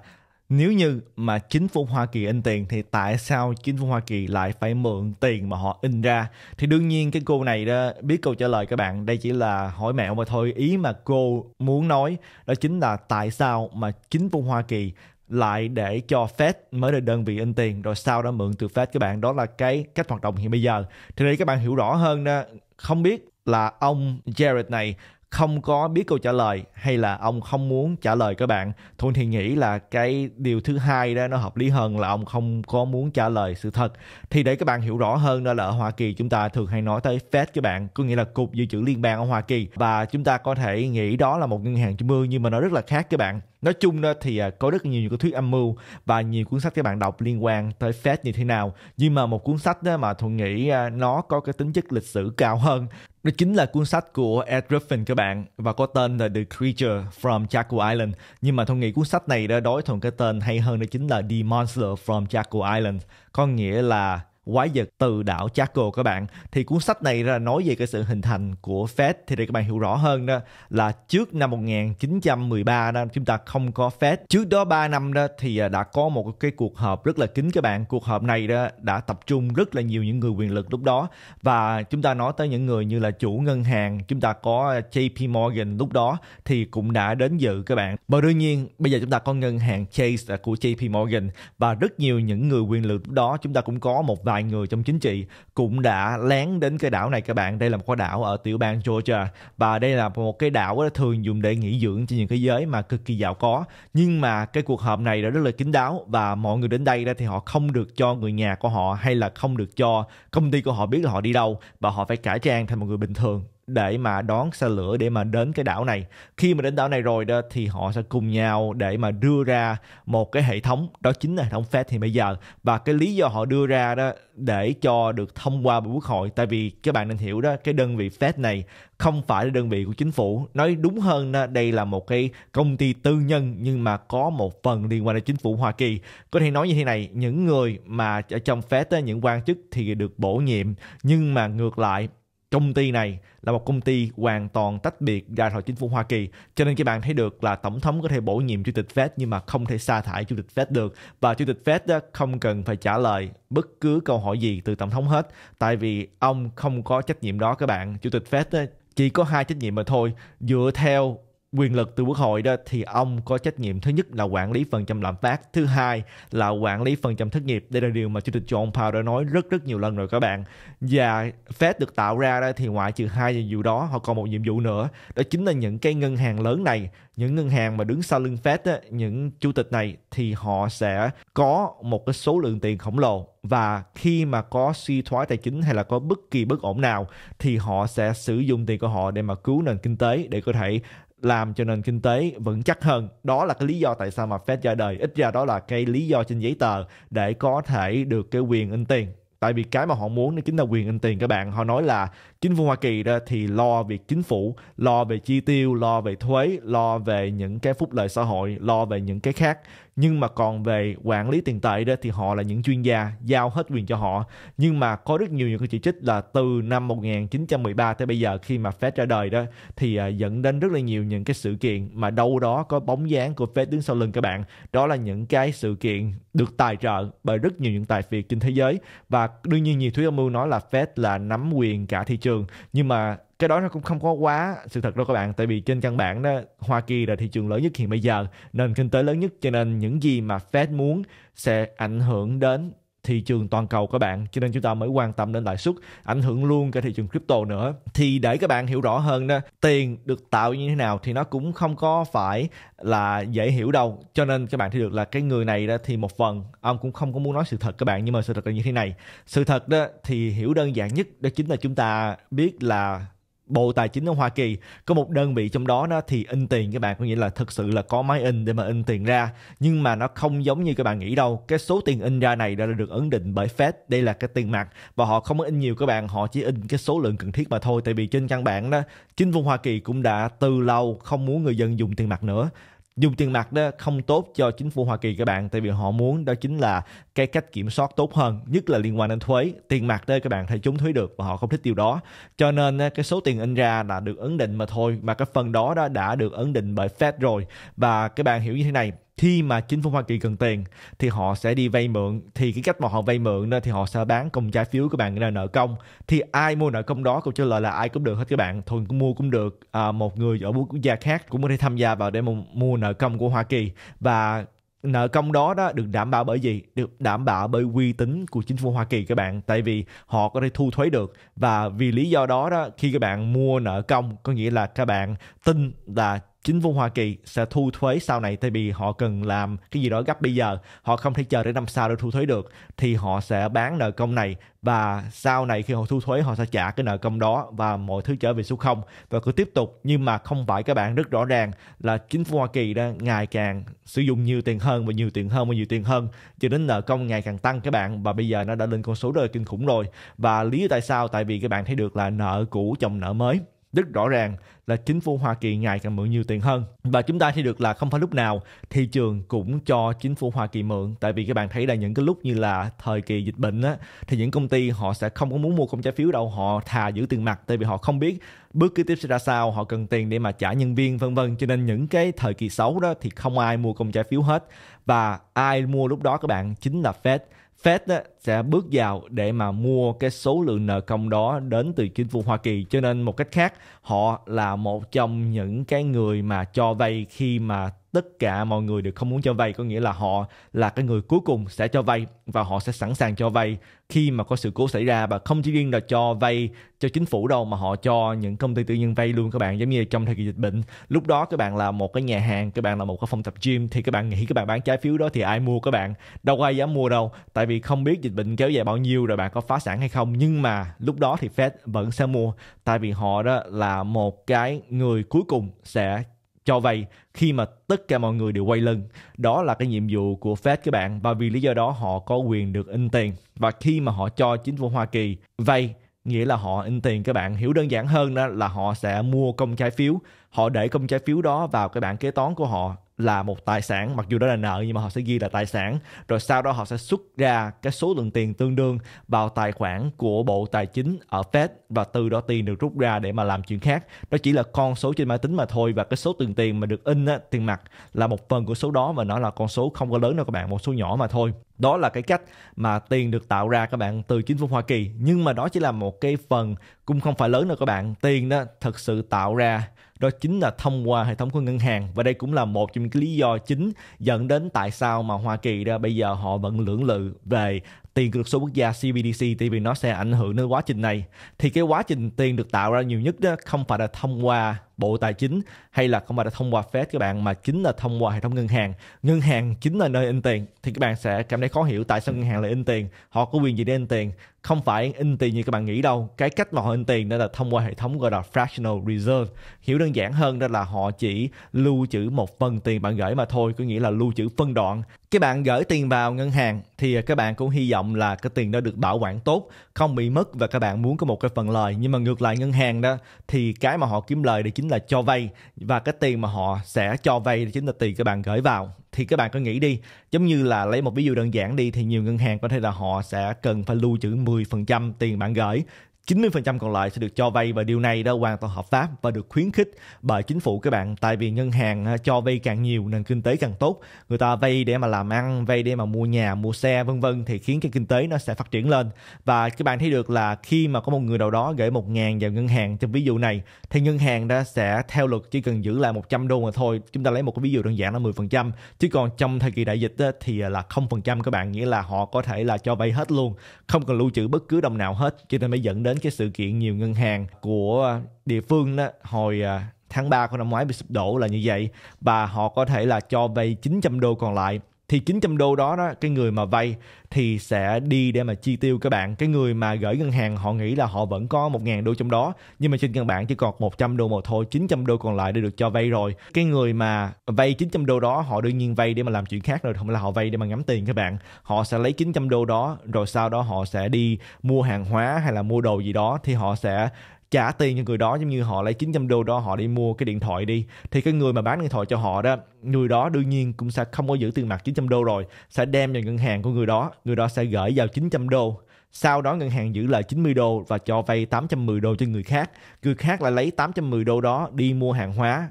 Speaker 1: nếu như mà chính phủ Hoa Kỳ in tiền thì tại sao chính phủ Hoa Kỳ lại phải mượn tiền mà họ in ra thì đương nhiên cái cô này đó biết câu trả lời các bạn đây chỉ là hỏi mẹo mà thôi ý mà cô muốn nói đó chính là tại sao mà chính phủ Hoa Kỳ lại để cho Fed mới là đơn vị in tiền rồi sau đó mượn từ Fed các bạn đó là cái cách hoạt động hiện bây giờ thì đây các bạn hiểu rõ hơn đó không biết là ông Jared này không có biết câu trả lời hay là ông không muốn trả lời các bạn Thôi thì nghĩ là cái điều thứ hai đó nó hợp lý hơn là ông không có muốn trả lời sự thật thì để các bạn hiểu rõ hơn đó là ở hoa kỳ chúng ta thường hay nói tới fed các bạn có nghĩa là cục dự trữ liên bang ở hoa kỳ và chúng ta có thể nghĩ đó là một ngân hàng trung ương nhưng mà nó rất là khác các bạn nói chung đó thì à, có rất nhiều những cái thuyết âm mưu và nhiều cuốn sách các bạn đọc liên quan tới Fed như thế nào nhưng mà một cuốn sách đó mà thuận nghĩ à, nó có cái tính chất lịch sử cao hơn đó chính là cuốn sách của Ed Griffin các bạn và có tên là The Creature from Jaco Island. Nhưng mà thông nghĩ cuốn sách này đã đối thuận cái tên hay hơn đó chính là The Monster from Jaco Island. Có nghĩa là quái vật từ đảo Chaco các bạn thì cuốn sách này là nói về cái sự hình thành của Fed thì để các bạn hiểu rõ hơn đó là trước năm 1913 đó chúng ta không có Fed trước đó 3 năm đó thì à, đã có một cái cuộc họp rất là kín các bạn cuộc họp này đó đã tập trung rất là nhiều những người quyền lực lúc đó và chúng ta nói tới những người như là chủ ngân hàng chúng ta có à, JP Morgan lúc đó thì cũng đã đến dự các bạn và đương nhiên bây giờ chúng ta có ngân hàng Chase à, của JP Morgan và rất nhiều những người quyền lực lúc đó chúng ta cũng có một vài vài người trong chính trị cũng đã lén đến cái đảo này các bạn đây là một cái đảo ở tiểu bang Georgia và đây là một cái đảo thường dùng để nghỉ dưỡng cho những cái giới mà cực kỳ giàu có nhưng mà cái cuộc họp này đã rất là kín đáo và mọi người đến đây đó thì họ không được cho người nhà của họ hay là không được cho công ty của họ biết là họ đi đâu và họ phải cải trang thành một người bình thường để mà đón xe lửa để mà đến cái đảo này khi mà đến đảo này rồi đó thì họ sẽ cùng nhau để mà đưa ra một cái hệ thống đó chính là hệ thống Fed thì bây giờ và cái lý do họ đưa ra đó để cho được thông qua bởi quốc hội tại vì các bạn nên hiểu đó cái đơn vị Fed này không phải là đơn vị của chính phủ nói đúng hơn đó, đây là một cái công ty tư nhân nhưng mà có một phần liên quan đến chính phủ Hoa Kỳ có thể nói như thế này những người mà ở trong Fed đó, những quan chức thì được bổ nhiệm nhưng mà ngược lại công ty này là một công ty hoàn toàn tách biệt ra khỏi chính phủ Hoa Kỳ. Cho nên các bạn thấy được là tổng thống có thể bổ nhiệm chủ tịch Fed nhưng mà không thể sa thải chủ tịch Fed được và chủ tịch Fed không cần phải trả lời bất cứ câu hỏi gì từ tổng thống hết tại vì ông không có trách nhiệm đó các bạn. Chủ tịch Fed chỉ có hai trách nhiệm mà thôi dựa theo quyền lực từ quốc hội đó thì ông có trách nhiệm thứ nhất là quản lý phần trăm lạm phát thứ hai là quản lý phần trăm thất nghiệp đây là điều mà chủ tịch John Powell đã nói rất rất nhiều lần rồi các bạn và Fed được tạo ra đó thì ngoại trừ hai nhiệm vụ đó họ còn một nhiệm vụ nữa đó chính là những cái ngân hàng lớn này những ngân hàng mà đứng sau lưng Fed á, những chủ tịch này thì họ sẽ có một cái số lượng tiền khổng lồ và khi mà có suy thoái tài chính hay là có bất kỳ bất ổn nào thì họ sẽ sử dụng tiền của họ để mà cứu nền kinh tế để có thể làm cho nền kinh tế vững chắc hơn đó là cái lý do tại sao mà Fed ra đời ít ra đó là cái lý do trên giấy tờ để có thể được cái quyền in tiền tại vì cái mà họ muốn đó chính là quyền in tiền các bạn họ nói là chính phủ hoa kỳ đó thì lo việc chính phủ lo về chi tiêu lo về thuế lo về những cái phúc lợi xã hội lo về những cái khác nhưng mà còn về quản lý tiền tệ đó thì họ là những chuyên gia giao hết quyền cho họ nhưng mà có rất nhiều những cái chỉ trích là từ năm 1913 tới bây giờ khi mà Fed ra đời đó thì à, dẫn đến rất là nhiều những cái sự kiện mà đâu đó có bóng dáng của Fed đứng sau lưng các bạn đó là những cái sự kiện được tài trợ bởi rất nhiều những tài phiệt trên thế giới và đương nhiên nhiều thuyết âm mưu nói là Fed là nắm quyền cả thị trường nhưng mà cái đó nó cũng không có quá sự thật đâu các bạn tại vì trên căn bản đó Hoa Kỳ là thị trường lớn nhất hiện bây giờ nền kinh tế lớn nhất cho nên những gì mà Fed muốn sẽ ảnh hưởng đến thị trường toàn cầu các bạn cho nên chúng ta mới quan tâm đến lãi suất ảnh hưởng luôn cả thị trường crypto nữa thì để các bạn hiểu rõ hơn đó tiền được tạo như thế nào thì nó cũng không có phải là dễ hiểu đâu cho nên các bạn thấy được là cái người này đó thì một phần ông cũng không có muốn nói sự thật các bạn nhưng mà sự thật là như thế này sự thật đó thì hiểu đơn giản nhất đó chính là chúng ta biết là Bộ Tài chính ở Hoa Kỳ có một đơn vị trong đó đó thì in tiền các bạn có nghĩa là thực sự là có máy in để mà in tiền ra nhưng mà nó không giống như các bạn nghĩ đâu cái số tiền in ra này đã được ấn định bởi Fed đây là cái tiền mặt và họ không có in nhiều các bạn họ chỉ in cái số lượng cần thiết mà thôi tại vì trên căn bản đó chính phủ Hoa Kỳ cũng đã từ lâu không muốn người dân dùng tiền mặt nữa dùng tiền mặt đó không tốt cho chính phủ Hoa Kỳ các bạn tại vì họ muốn đó chính là cái cách kiểm soát tốt hơn nhất là liên quan đến thuế tiền mặt đó các bạn thấy chúng thuế được và họ không thích điều đó cho nên cái số tiền in ra là được ấn định mà thôi mà cái phần đó đó đã được ấn định bởi Fed rồi và các bạn hiểu như thế này khi mà chính phủ Hoa Kỳ cần tiền thì họ sẽ đi vay mượn thì cái cách mà họ vay mượn đó thì họ sẽ bán công trái phiếu các bạn là nợ công thì ai mua nợ công đó câu trả lời là ai cũng được hết các bạn thường cũng mua cũng được à, một người ở quốc gia khác cũng có thể tham gia vào để mua nợ công của Hoa Kỳ và nợ công đó đó được đảm bảo bởi gì được đảm bảo bởi uy tín của chính phủ Hoa Kỳ các bạn tại vì họ có thể thu thuế được và vì lý do đó đó khi các bạn mua nợ công có nghĩa là các bạn tin là chính phủ Hoa Kỳ sẽ thu thuế sau này tại vì họ cần làm cái gì đó gấp bây giờ họ không thể chờ đến năm sau để thu thuế được thì họ sẽ bán nợ công này và sau này khi họ thu thuế họ sẽ trả cái nợ công đó và mọi thứ trở về số không và cứ tiếp tục nhưng mà không phải các bạn rất rõ ràng là chính phủ Hoa Kỳ đang ngày càng sử dụng nhiều tiền hơn và nhiều tiền hơn và nhiều tiền hơn cho đến nợ công ngày càng tăng các bạn và bây giờ nó đã lên con số rất là kinh khủng rồi và lý do tại sao tại vì các bạn thấy được là nợ cũ chồng nợ mới rất rõ ràng là chính phủ Hoa Kỳ ngày càng mượn nhiều tiền hơn. Và chúng ta thấy được là không phải lúc nào thị trường cũng cho chính phủ Hoa Kỳ mượn. Tại vì các bạn thấy là những cái lúc như là thời kỳ dịch bệnh á, thì những công ty họ sẽ không có muốn mua công trái phiếu đâu. Họ thà giữ tiền mặt tại vì họ không biết bước kế tiếp sẽ ra sao. Họ cần tiền để mà trả nhân viên vân vân. Cho nên những cái thời kỳ xấu đó thì không ai mua công trái phiếu hết. Và ai mua lúc đó các bạn chính là Fed Fed á, sẽ bước vào để mà mua cái số lượng nợ công đó đến từ chính phủ Hoa Kỳ cho nên một cách khác họ là một trong những cái người mà cho vay khi mà tất cả mọi người đều không muốn cho vay có nghĩa là họ là cái người cuối cùng sẽ cho vay và họ sẽ sẵn sàng cho vay khi mà có sự cố xảy ra và không chỉ riêng là cho vay cho chính phủ đâu mà họ cho những công ty tư nhân vay luôn các bạn giống như trong thời kỳ dịch bệnh lúc đó các bạn là một cái nhà hàng các bạn là một cái phòng tập gym thì các bạn nghĩ các bạn bán trái phiếu đó thì ai mua các bạn đâu có ai dám mua đâu tại vì không biết dịch bệnh kéo dài bao nhiêu rồi bạn có phá sản hay không nhưng mà lúc đó thì Fed vẫn sẽ mua tại vì họ đó là một cái người cuối cùng sẽ cho vay khi mà tất cả mọi người đều quay lưng. Đó là cái nhiệm vụ của Fed các bạn và vì lý do đó họ có quyền được in tiền và khi mà họ cho chính phủ Hoa Kỳ vay nghĩa là họ in tiền các bạn hiểu đơn giản hơn đó là họ sẽ mua công trái phiếu họ để công trái phiếu đó vào cái bảng kế toán của họ là một tài sản mặc dù đó là nợ nhưng mà họ sẽ ghi là tài sản rồi sau đó họ sẽ xuất ra cái số lượng tiền tương đương vào tài khoản của bộ tài chính ở Fed và từ đó tiền được rút ra để mà làm chuyện khác đó chỉ là con số trên máy tính mà thôi và cái số tiền tiền mà được in á, tiền mặt là một phần của số đó và nó là con số không có lớn đâu các bạn một số nhỏ mà thôi đó là cái cách mà tiền được tạo ra các bạn từ chính phủ Hoa Kỳ nhưng mà đó chỉ là một cái phần cũng không phải lớn đâu các bạn tiền đó thật sự tạo ra đó chính là thông qua hệ thống của ngân hàng và đây cũng là một trong những lý do chính dẫn đến tại sao mà Hoa Kỳ ra bây giờ họ vẫn lưỡng lự về tiền cực số quốc gia CBDC tại vì nó sẽ ảnh hưởng đến quá trình này thì cái quá trình tiền được tạo ra nhiều nhất đó không phải là thông qua Bộ Tài chính hay là không phải là thông qua Fed các bạn mà chính là thông qua hệ thống ngân hàng. Ngân hàng chính là nơi in tiền thì các bạn sẽ cảm thấy khó hiểu tại sao ngân hàng lại in tiền, họ có quyền gì để in tiền. Không phải in tiền như các bạn nghĩ đâu. Cái cách mà họ in tiền đó là thông qua hệ thống gọi là fractional reserve. Hiểu đơn giản hơn đó là họ chỉ lưu trữ một phần tiền bạn gửi mà thôi, có nghĩa là lưu trữ phân đoạn. Các bạn gửi tiền vào ngân hàng thì các bạn cũng hy vọng là cái tiền đó được bảo quản tốt, không bị mất và các bạn muốn có một cái phần lời. Nhưng mà ngược lại ngân hàng đó thì cái mà họ kiếm lời để chính chính là cho vay và cái tiền mà họ sẽ cho vay chính là tiền các bạn gửi vào thì các bạn có nghĩ đi giống như là lấy một ví dụ đơn giản đi thì nhiều ngân hàng có thể là họ sẽ cần phải lưu trữ 10% tiền bạn gửi 90% còn lại sẽ được cho vay và điều này đã hoàn toàn hợp pháp và được khuyến khích bởi chính phủ các bạn tại vì ngân hàng à, cho vay càng nhiều nền kinh tế càng tốt người ta vay để mà làm ăn vay để mà mua nhà mua xe vân vân thì khiến cái kinh tế nó sẽ phát triển lên và các bạn thấy được là khi mà có một người nào đó gửi một ngàn vào ngân hàng trong ví dụ này thì ngân hàng đã sẽ theo luật chỉ cần giữ lại 100 đô mà thôi chúng ta lấy một cái ví dụ đơn giản là 10% chứ còn trong thời kỳ đại dịch thì à, là 0% các bạn nghĩa là họ có thể là cho vay hết luôn không cần lưu trữ bất cứ đồng nào hết cho nên mới dẫn đến đến cái sự kiện nhiều ngân hàng của địa phương đó hồi à, tháng 3 của năm ngoái bị sụp đổ là như vậy và họ có thể là cho vay 900 đô còn lại thì 900 đô đó đó cái người mà vay thì sẽ đi để mà chi tiêu các bạn cái người mà gửi ngân hàng họ nghĩ là họ vẫn có 1.000 đô trong đó nhưng mà trên căn bản chỉ còn 100 đô mà thôi 900 đô còn lại đã được cho vay rồi cái người mà vay 900 đô đó họ đương nhiên vay để mà làm chuyện khác rồi không là họ vay để mà ngắm tiền các bạn họ sẽ lấy 900 đô đó rồi sau đó họ sẽ đi mua hàng hóa hay là mua đồ gì đó thì họ sẽ trả tiền cho người đó giống như họ lấy 900 đô đó họ đi mua cái điện thoại đi thì cái người mà bán điện thoại cho họ đó người đó đương nhiên cũng sẽ không có giữ tiền mặt 900 đô rồi sẽ đem vào ngân hàng của người đó người đó sẽ gửi vào 900 đô sau đó ngân hàng giữ lại 90 đô và cho vay 810 đô cho người khác người khác lại lấy 810 đô đó đi mua hàng hóa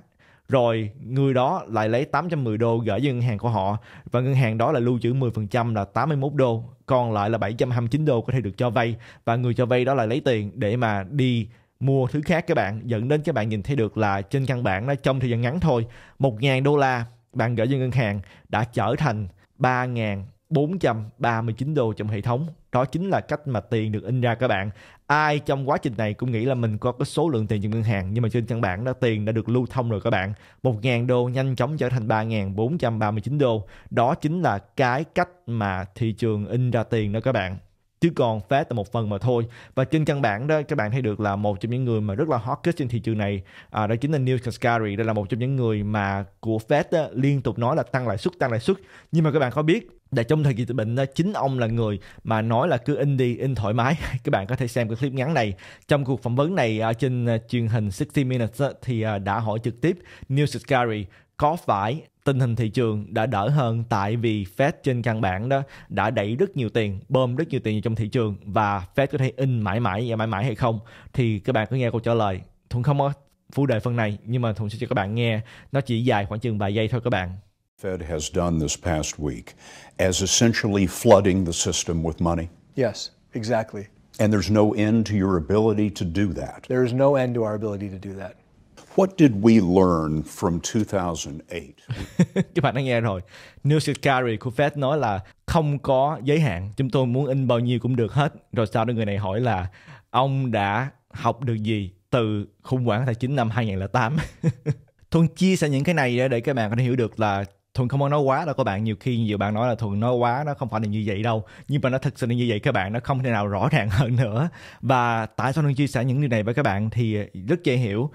Speaker 1: rồi người đó lại lấy 810 đô gửi cho ngân hàng của họ và ngân hàng đó là lưu trữ 10% là 81 đô còn lại là 729 đô có thể được cho vay và người cho vay đó lại lấy tiền để mà đi mua thứ khác các bạn dẫn đến các bạn nhìn thấy được là trên căn bản nó trong thời gian ngắn thôi 1.000 đô la bạn gửi cho ngân hàng đã trở thành 3.439 đô trong hệ thống đó chính là cách mà tiền được in ra các bạn ai trong quá trình này cũng nghĩ là mình có cái số lượng tiền trong ngân hàng nhưng mà trên căn bản đó tiền đã được lưu thông rồi các bạn 1.000 đô nhanh chóng trở thành 3.439 đô đó chính là cái cách mà thị trường in ra tiền đó các bạn chứ còn Fed là một phần mà thôi và trên căn bản đó các bạn thấy được là một trong những người mà rất là hot trên thị trường này à, đó chính là Neil Kaskari đây là một trong những người mà của Fed đó, liên tục nói là tăng lãi suất tăng lãi suất nhưng mà các bạn có biết là trong thời kỳ dịch bệnh đó, chính ông là người mà nói là cứ in đi in thoải mái các bạn có thể xem cái clip ngắn này trong cuộc phỏng vấn này à, trên à, truyền hình 60 Minutes thì à, đã hỏi trực tiếp Neil Scari có phải tình hình thị trường đã đỡ hơn tại vì Fed trên căn bản đó đã đẩy rất nhiều tiền, bơm rất nhiều tiền vào trong thị trường và Fed có thể in mãi mãi và mãi mãi hay không thì các bạn cứ nghe câu trả lời. Thuận không có phụ đề phần này nhưng mà Thuận sẽ cho các bạn nghe nó chỉ dài khoảng chừng vài giây thôi các bạn.
Speaker 2: Fed has done this past week as essentially flooding the system with money.
Speaker 1: Yes, exactly.
Speaker 2: And there's no end to your ability to do that.
Speaker 1: There is no end to our ability to do that.
Speaker 2: What did we learn from 2008?
Speaker 1: Các bạn đã nghe rồi. Neil Carey của Fed nói là không có giới hạn. Chúng tôi muốn in bao nhiêu cũng được hết. Rồi sau đó người này hỏi là ông đã học được gì từ khủng hoảng tài chính năm 2008? Thuận chia sẻ những cái này để, các bạn có thể hiểu được là Thuận không có nói quá đâu các bạn Nhiều khi nhiều bạn nói là Thuận nói quá Nó không phải là như vậy đâu Nhưng mà nó thật sự là như vậy các bạn Nó không thể nào rõ ràng hơn nữa Và tại sao Thuận chia sẻ những điều này với các bạn Thì rất dễ hiểu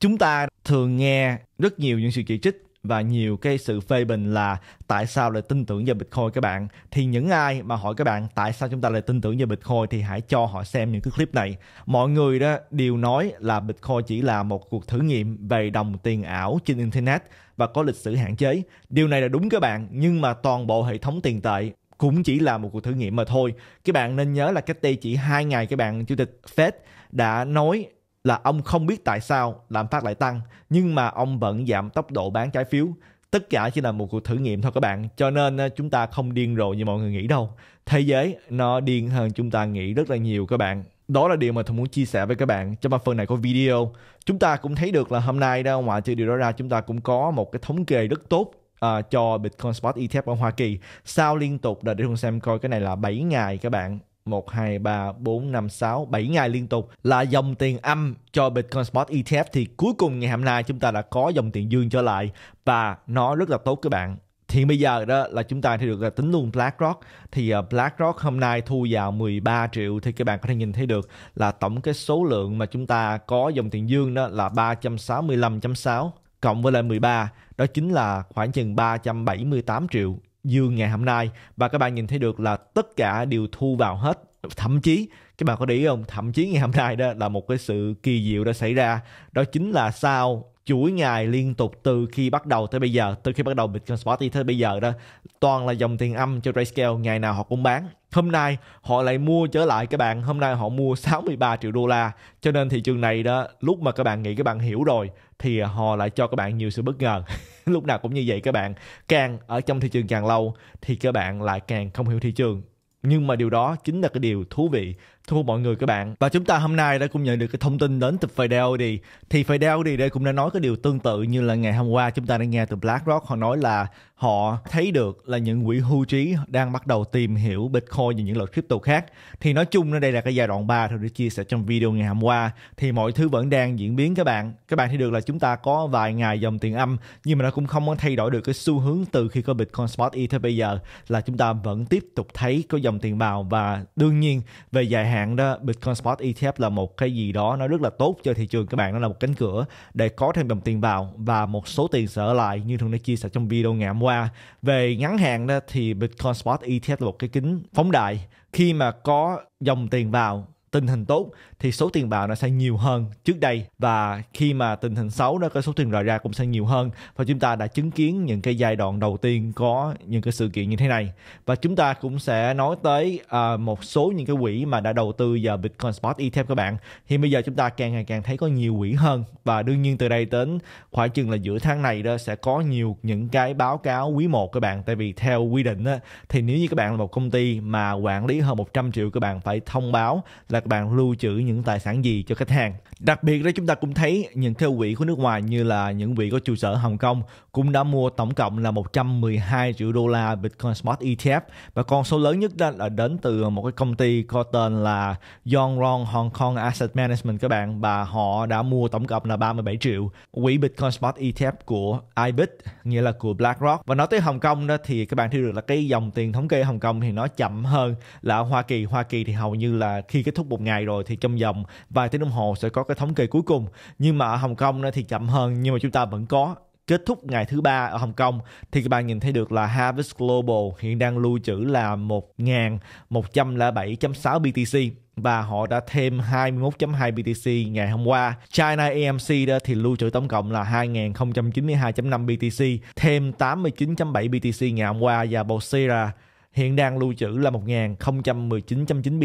Speaker 1: chúng ta thường nghe rất nhiều những sự chỉ trích và nhiều cái sự phê bình là tại sao lại tin tưởng vào Bitcoin các bạn thì những ai mà hỏi các bạn tại sao chúng ta lại tin tưởng vào Bitcoin thì hãy cho họ xem những cái clip này mọi người đó đều nói là Bitcoin chỉ là một cuộc thử nghiệm về đồng tiền ảo trên internet và có lịch sử hạn chế điều này là đúng các bạn nhưng mà toàn bộ hệ thống tiền tệ cũng chỉ là một cuộc thử nghiệm mà thôi các bạn nên nhớ là cách đây chỉ hai ngày các bạn chủ tịch Fed đã nói là ông không biết tại sao lạm phát lại tăng nhưng mà ông vẫn giảm tốc độ bán trái phiếu tất cả chỉ là một cuộc thử nghiệm thôi các bạn cho nên ờ, chúng ta không điên rồ như mọi người nghĩ đâu thế giới nó điên hơn chúng ta nghĩ rất là nhiều các bạn đó là điều mà tôi muốn chia sẻ với các bạn trong phần này của video chúng ta cũng thấy được là hôm nay đâu ngoại trừ điều đó ra chúng ta cũng có một cái thống kê rất tốt uh, cho Bitcoin Spot ETF ở Hoa Kỳ sau liên tục là để Hùng xem coi cái này là 7 ngày các bạn 1, 2, 3, 4, 5, 6, 7 ngày liên tục là dòng tiền âm cho Bitcoin Spot ETF thì cuối cùng ngày hôm nay chúng ta đã có dòng tiền dương trở lại và nó rất là tốt các bạn. Thì bây giờ đó là chúng ta thì được là tính luôn BlackRock thì à, BlackRock hôm nay thu vào 13 triệu thì các bạn có thể nhìn thấy được là tổng cái số lượng mà chúng ta có dòng tiền dương đó là 365.6 cộng với lại 13 đó chính là khoảng chừng 378 triệu dương ngày hôm nay và các bạn nhìn thấy được là tất cả đều thu vào hết thậm chí các bạn có để ý không thậm chí ngày hôm nay đó là một cái sự kỳ diệu đã xảy ra đó chính là sao chuỗi ngày liên tục từ khi bắt đầu tới bây giờ từ khi bắt đầu Bitcoin Spotty tới bây giờ đó toàn là dòng tiền âm cho Grayscale ngày nào họ cũng bán hôm nay họ lại mua trở lại các bạn hôm nay họ mua 63 triệu đô la cho nên thị trường này đó lúc mà các bạn nghĩ các bạn hiểu rồi thì họ lại cho các bạn nhiều sự bất ngờ lúc nào cũng như vậy các bạn càng ở trong thị trường càng lâu thì các bạn lại càng không hiểu thị trường nhưng mà điều đó chính là cái điều thú vị thu mọi người các bạn và chúng ta hôm nay đã cũng nhận được cái thông tin đến từ Fidelity thì Fidelity đây cũng đã nói cái điều tương tự như là ngày hôm qua chúng ta đã nghe từ BlackRock họ nói là họ thấy được là những quỹ hưu trí đang bắt đầu tìm hiểu Bitcoin và những loại crypto khác. Thì nói chung đây là cái giai đoạn 3 thôi để chia sẻ trong video ngày hôm qua. Thì mọi thứ vẫn đang diễn biến các bạn. Các bạn thấy được là chúng ta có vài ngày dòng tiền âm nhưng mà nó cũng không có thay đổi được cái xu hướng từ khi có Bitcoin Spot Ether bây giờ là chúng ta vẫn tiếp tục thấy có dòng tiền vào và đương nhiên về dài hạn đó Bitcoin Spot ETF là một cái gì đó nó rất là tốt cho thị trường các bạn nó là một cánh cửa để có thêm dòng tiền vào và một số tiền sở lại như thường đã chia sẻ trong video ngày hôm qua qua về ngắn hạn đó thì Bitcoin Spot ETF là một cái kính phóng đại khi mà có dòng tiền vào tình hình tốt thì số tiền vào nó sẽ nhiều hơn trước đây và khi mà tình hình xấu nó có số tiền rời ra cũng sẽ nhiều hơn và chúng ta đã chứng kiến những cái giai đoạn đầu tiên có những cái sự kiện như thế này và chúng ta cũng sẽ nói tới uh, một số những cái quỹ mà đã đầu tư vào Bitcoin Spot Ethereum các bạn thì bây giờ chúng ta càng ngày càng thấy có nhiều quỹ hơn và đương nhiên từ đây đến khoảng chừng là giữa tháng này đó sẽ có nhiều những cái báo cáo quý một các bạn tại vì theo quy định đó, thì nếu như các bạn là một công ty mà quản lý hơn 100 triệu các bạn phải thông báo là các bạn lưu trữ những tài sản gì cho khách hàng. Đặc biệt đó chúng ta cũng thấy những cái quỹ của nước ngoài như là những quỹ có trụ sở Hồng Kông cũng đã mua tổng cộng là 112 triệu đô la Bitcoin Spot ETF và con số lớn nhất đó là đến từ một cái công ty có tên là Yongrong Hong Kong Asset Management các bạn và họ đã mua tổng cộng là 37 triệu quỹ Bitcoin Spot ETF của IBIT nghĩa là của BlackRock và nói tới Hồng Kông đó thì các bạn thấy được là cái dòng tiền thống kê Hồng Kông thì nó chậm hơn là ở Hoa Kỳ Hoa Kỳ thì hầu như là khi kết thúc một ngày rồi thì trong vòng vài tiếng đồng hồ sẽ có cái thống kê cuối cùng nhưng mà ở Hồng Kông thì chậm hơn nhưng mà chúng ta vẫn có kết thúc ngày thứ ba ở Hồng Kông thì các bạn nhìn thấy được là Harvest Global hiện đang lưu trữ là 1.107.6 BTC và họ đã thêm 21.2 BTC ngày hôm qua. China AMC đó thì lưu trữ tổng cộng là 2.092.5 BTC, thêm 89.7 BTC ngày hôm qua và Bosera hiện đang lưu trữ là 1.019.9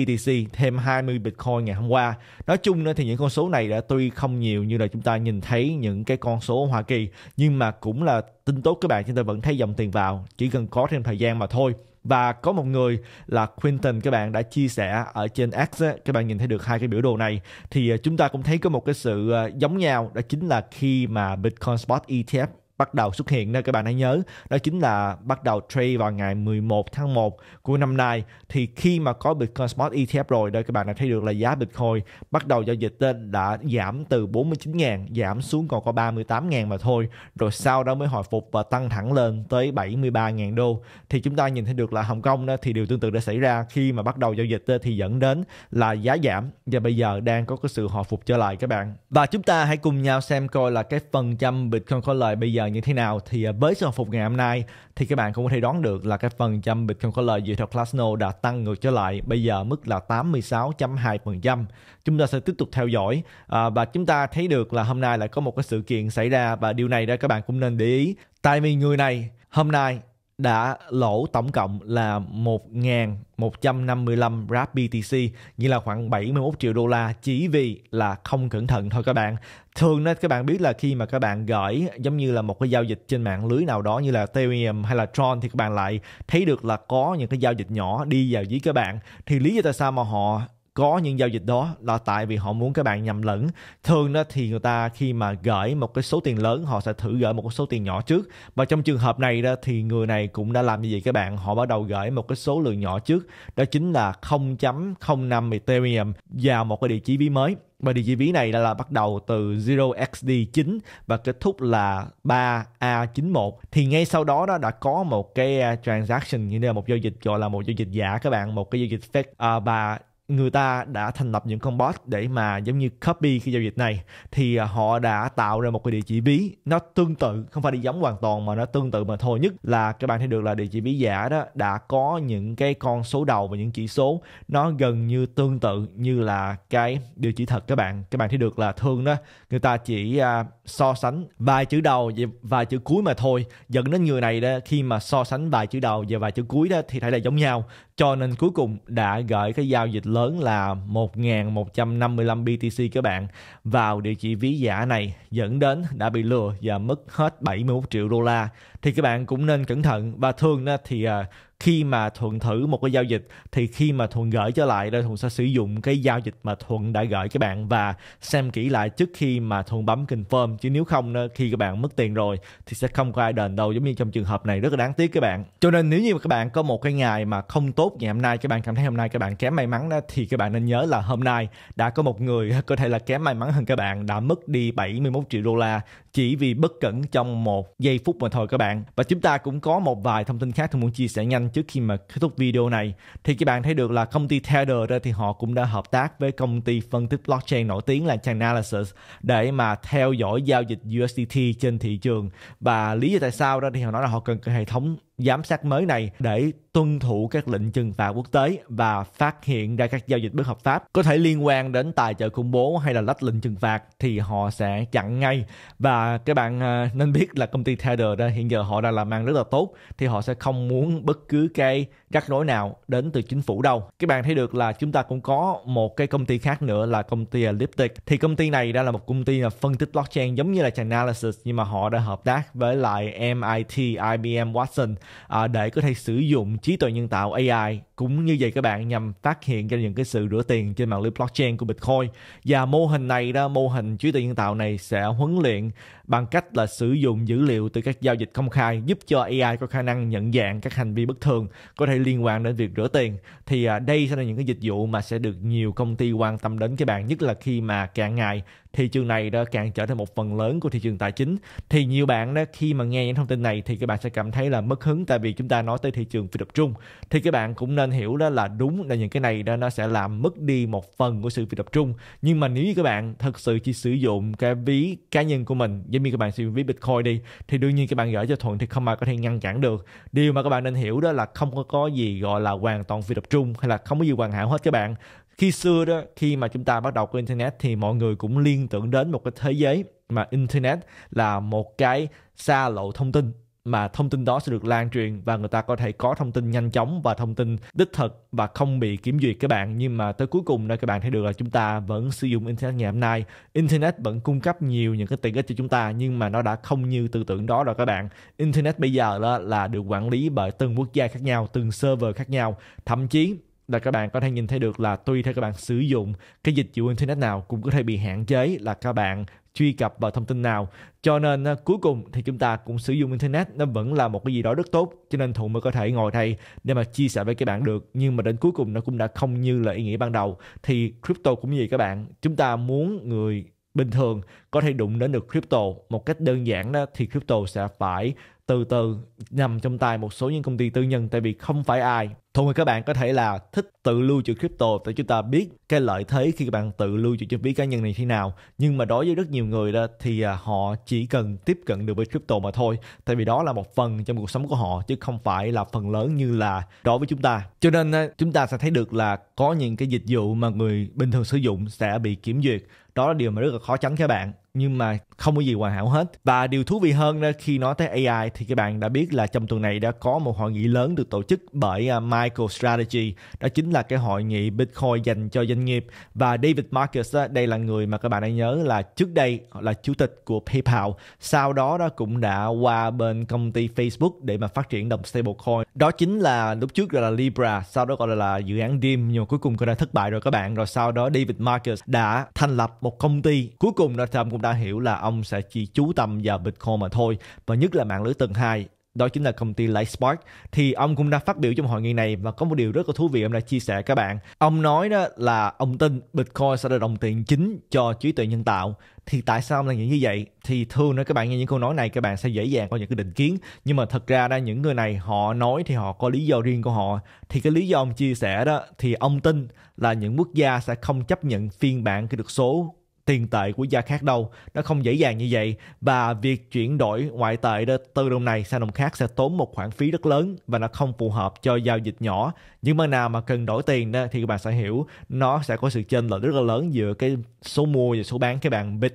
Speaker 1: BTC thêm 20 Bitcoin ngày hôm qua. Nói chung nữa thì những con số này đã tuy không nhiều như là chúng ta nhìn thấy những cái con số Hoa Kỳ nhưng mà cũng là tin tốt các bạn chúng ta vẫn thấy dòng tiền vào chỉ cần có thêm thời gian mà thôi và có một người là Quinton các bạn đã chia sẻ ở trên X các bạn nhìn thấy được hai cái biểu đồ này thì à, chúng ta cũng thấy có một cái sự à, giống nhau đó chính là khi mà Bitcoin Spot ETF bắt đầu xuất hiện nơi các bạn hãy nhớ đó chính là bắt đầu trade vào ngày 11 tháng 1 của năm nay thì khi mà có Bitcoin Spot ETF rồi đây các bạn đã thấy được là giá Bitcoin bắt đầu giao dịch lên đã giảm từ 49.000 giảm xuống còn có 38.000 mà thôi rồi sau đó mới hồi phục và tăng thẳng lên tới 73.000 đô thì chúng ta nhìn thấy được là Hồng Kông đó, thì điều tương tự đã xảy ra khi mà bắt đầu giao dịch thì dẫn đến là giá giảm và bây giờ đang có cái sự hồi phục trở lại các bạn và chúng ta hãy cùng nhau xem coi là cái phần trăm Bitcoin có lời bây giờ như thế nào thì à, với sự hồi phục ngày hôm nay thì các bạn cũng có thể đoán được là cái phần trăm Bitcoin có lời dựa theo Classno đã tăng ngược trở lại bây giờ mức là 86.2%. Chúng ta sẽ tiếp tục theo dõi à, và chúng ta thấy được là hôm nay lại có một cái sự kiện xảy ra và điều này đó các bạn cũng nên để ý tại vì người này hôm nay đã lỗ tổng cộng là 1.155 RAP BTC, như là khoảng 71 triệu đô la chỉ vì là không cẩn thận thôi các bạn. Thường đó các bạn biết là khi mà các bạn gửi giống như là một cái giao dịch trên mạng lưới nào đó như là Ethereum hay là Tron thì các bạn lại thấy được là có những cái giao dịch nhỏ đi vào dưới các bạn. Thì lý do tại sao mà họ có những giao dịch đó là tại vì họ muốn các bạn nhầm lẫn thường đó thì người ta khi mà gửi một cái số tiền lớn họ sẽ thử gửi một cái số tiền nhỏ trước và trong trường hợp này đó thì người này cũng đã làm như vậy các bạn họ bắt đầu gửi một cái số lượng nhỏ trước đó chính là 0.05 Ethereum vào một cái địa chỉ ví mới và địa chỉ ví này là, là bắt đầu từ 0xd9 và kết thúc là 3a91 thì ngay sau đó đó đã có một cái à, transaction như là một giao dịch gọi là một giao dịch giả các bạn một cái giao dịch fake uh, và người ta đã thành lập những con bot để mà giống như copy khi giao dịch này thì à, họ đã tạo ra một cái địa chỉ ví nó tương tự không phải đi giống hoàn toàn mà nó tương tự mà thôi nhất là các bạn thấy được là địa chỉ ví giả đó đã có những cái con số đầu và những chỉ số nó gần như tương tự như là cái địa chỉ thật các bạn các bạn thấy được là thường đó người ta chỉ à, so sánh vài chữ đầu và vài chữ cuối mà thôi dẫn đến người này đó khi mà so sánh vài chữ đầu và vài chữ cuối đó thì thấy là giống nhau cho nên cuối cùng đã gửi cái giao dịch lớn là 1.155 BTC các bạn vào địa chỉ ví giả này dẫn đến đã bị lừa và mất hết 71 triệu đô la thì các bạn cũng nên cẩn thận và thường thì à, khi mà thuận thử một cái giao dịch thì khi mà thuận gửi trở lại đây thuận sẽ sử dụng cái giao dịch mà thuận đã gửi các bạn và xem kỹ lại trước khi mà thuận bấm confirm chứ nếu không khi các bạn mất tiền rồi thì sẽ không có ai đền đâu giống như trong trường hợp này rất là đáng tiếc các bạn cho nên nếu như mà các bạn có một cái ngày mà không tốt ngày hôm nay các bạn cảm thấy hôm nay các bạn kém may mắn đó thì các bạn nên nhớ là hôm nay đã có một người có thể là kém may mắn hơn các bạn đã mất đi 71 triệu đô la chỉ vì bất cẩn trong một giây phút mà thôi các bạn. Và chúng ta cũng có một vài thông tin khác tôi muốn chia sẻ nhanh trước khi mà kết thúc video này. Thì các bạn thấy được là công ty Tether ra thì họ cũng đã hợp tác với công ty phân tích blockchain nổi tiếng là Chainalysis để mà theo dõi giao dịch USDT trên thị trường. Và lý do tại sao ra thì họ nói là họ cần cái hệ thống giám sát mới này để tuân thủ các lệnh trừng phạt quốc tế và phát hiện ra các giao dịch bất hợp pháp có thể liên quan đến tài trợ khủng bố hay là lách lệnh trừng phạt thì họ sẽ chặn ngay và các bạn à, nên biết là công ty Tether đó hiện giờ họ đang làm ăn rất là tốt thì họ sẽ không muốn bất cứ cái rắc rối nào đến từ chính phủ đâu các bạn thấy được là chúng ta cũng có một cái công ty khác nữa là công ty Elliptic thì công ty này đã là một công ty là phân tích blockchain giống như là Chainalysis nhưng mà họ đã hợp tác với lại MIT IBM Watson à, để có thể sử dụng trí tuệ nhân tạo AI cũng như vậy các bạn nhằm phát hiện ra những cái sự rửa tiền trên mạng lưới blockchain của Bitcoin và mô hình này đó mô hình trí tuệ nhân tạo này sẽ huấn luyện bằng cách là sử dụng dữ liệu từ các giao dịch công khai giúp cho AI có khả năng nhận dạng các hành vi bất thường có thể liên quan đến việc rửa tiền thì à, đây sẽ là những cái dịch vụ mà sẽ được nhiều công ty quan tâm đến các bạn nhất là khi mà càng ngày thị trường này đã càng trở thành một phần lớn của thị trường tài chính thì nhiều bạn đó khi mà nghe những thông tin này thì các bạn sẽ cảm thấy là mất hứng tại vì chúng ta nói tới thị trường phi tập trung thì các bạn cũng nên hiểu đó là đúng là những cái này đó nó sẽ làm mất đi một phần của sự phi tập trung nhưng mà nếu như các bạn thật sự chỉ sử dụng cái ví cá nhân của mình giống như các bạn sử dụng ví bitcoin đi thì đương nhiên các bạn gửi cho thuận thì không ai có thể ngăn cản được điều mà các bạn nên hiểu đó là không có có gì gọi là hoàn toàn phi tập trung hay là không có gì hoàn hảo hết các bạn khi xưa đó khi mà chúng ta bắt đầu có internet thì mọi người cũng liên tưởng đến một cái thế giới mà internet là một cái xa lộ thông tin mà thông tin đó sẽ được lan truyền và người ta có thể có thông tin nhanh chóng và thông tin đích thực và không bị kiểm duyệt các bạn nhưng mà tới cuối cùng đây các bạn thấy được là chúng ta vẫn sử dụng internet ngày hôm nay internet vẫn cung cấp nhiều những cái tiện ích cho chúng ta nhưng mà nó đã không như tư tưởng đó rồi các bạn internet bây giờ là, là được quản lý bởi từng quốc gia khác nhau từng server khác nhau thậm chí là các bạn có thể nhìn thấy được là tùy theo các bạn sử dụng cái dịch vụ internet nào cũng có thể bị hạn chế là các bạn truy cập vào thông tin nào cho nên à, cuối cùng thì chúng ta cũng sử dụng internet nó vẫn là một cái gì đó rất tốt cho nên thuận mới có thể ngồi đây để mà chia sẻ với các bạn được nhưng mà đến cuối cùng nó cũng đã không như là ý nghĩa ban đầu thì crypto cũng vậy các bạn chúng ta muốn người bình thường có thể đụng đến được crypto một cách đơn giản đó thì crypto sẽ phải từ từ nằm trong tay một số những công ty tư nhân tại vì không phải ai thôi thì các bạn có thể là thích tự lưu trữ crypto để chúng ta biết cái lợi thế khi các bạn tự lưu trữ chi ví cá nhân này thế nào nhưng mà đối với rất nhiều người đó thì à, họ chỉ cần tiếp cận được với crypto mà thôi tại vì đó là một phần trong cuộc sống của họ chứ không phải là phần lớn như là đối với chúng ta cho nên à, chúng ta sẽ thấy được là có những cái dịch vụ mà người bình thường sử dụng sẽ bị kiểm duyệt đó là điều mà rất là khó tránh các bạn nhưng mà không có gì hoàn hảo hết và điều thú vị hơn đó ờ, khi nói tới AI thì các bạn đã biết là trong tuần này đã có một hội nghị lớn được tổ chức bởi ờ, Michael Strategy đó chính là cái hội nghị Bitcoin dành cho doanh nghiệp và David Marcus đó, ờ, đây là người mà các bạn đã nhớ là trước đây là chủ tịch của PayPal sau đó đó cũng đã qua bên công ty Facebook để mà phát triển đồng stablecoin đó chính là lúc trước gọi là Libra sau đó gọi là dự án DIM nhưng mà cuối cùng cũng đã thất bại rồi các bạn rồi sau đó David Marcus đã thành lập một công ty cuối cùng là thành một chúng ta hiểu là ông sẽ chỉ chú tâm vào Bitcoin mà thôi và nhất là mạng lưới tầng 2 đó chính là công ty Lightspark thì ông cũng đã phát biểu trong hội nghị này và có một điều rất là thú vị ông đã chia sẻ các bạn ông nói đó là ông tin Bitcoin sẽ là đồng tiền chính cho trí tuệ nhân tạo thì tại sao ông lại nghĩ như vậy thì thường nữa các bạn nghe những câu nói này các bạn sẽ dễ dàng có những cái định kiến nhưng mà thật ra đó những người này họ nói thì họ có lý do riêng của họ thì cái lý do ông chia sẻ đó thì ông tin là những quốc gia sẽ không chấp nhận phiên bản kỹ thuật số tiền tệ của gia khác đâu nó không dễ dàng như vậy và việc chuyển đổi ngoại tệ từ đồng này sang đồng khác sẽ tốn một khoản phí rất lớn và nó không phù hợp cho giao dịch nhỏ nhưng mà nào mà cần đổi tiền đó, thì các bạn sẽ hiểu nó sẽ có sự chênh lệch rất là lớn giữa cái số mua và số bán cái bạn bid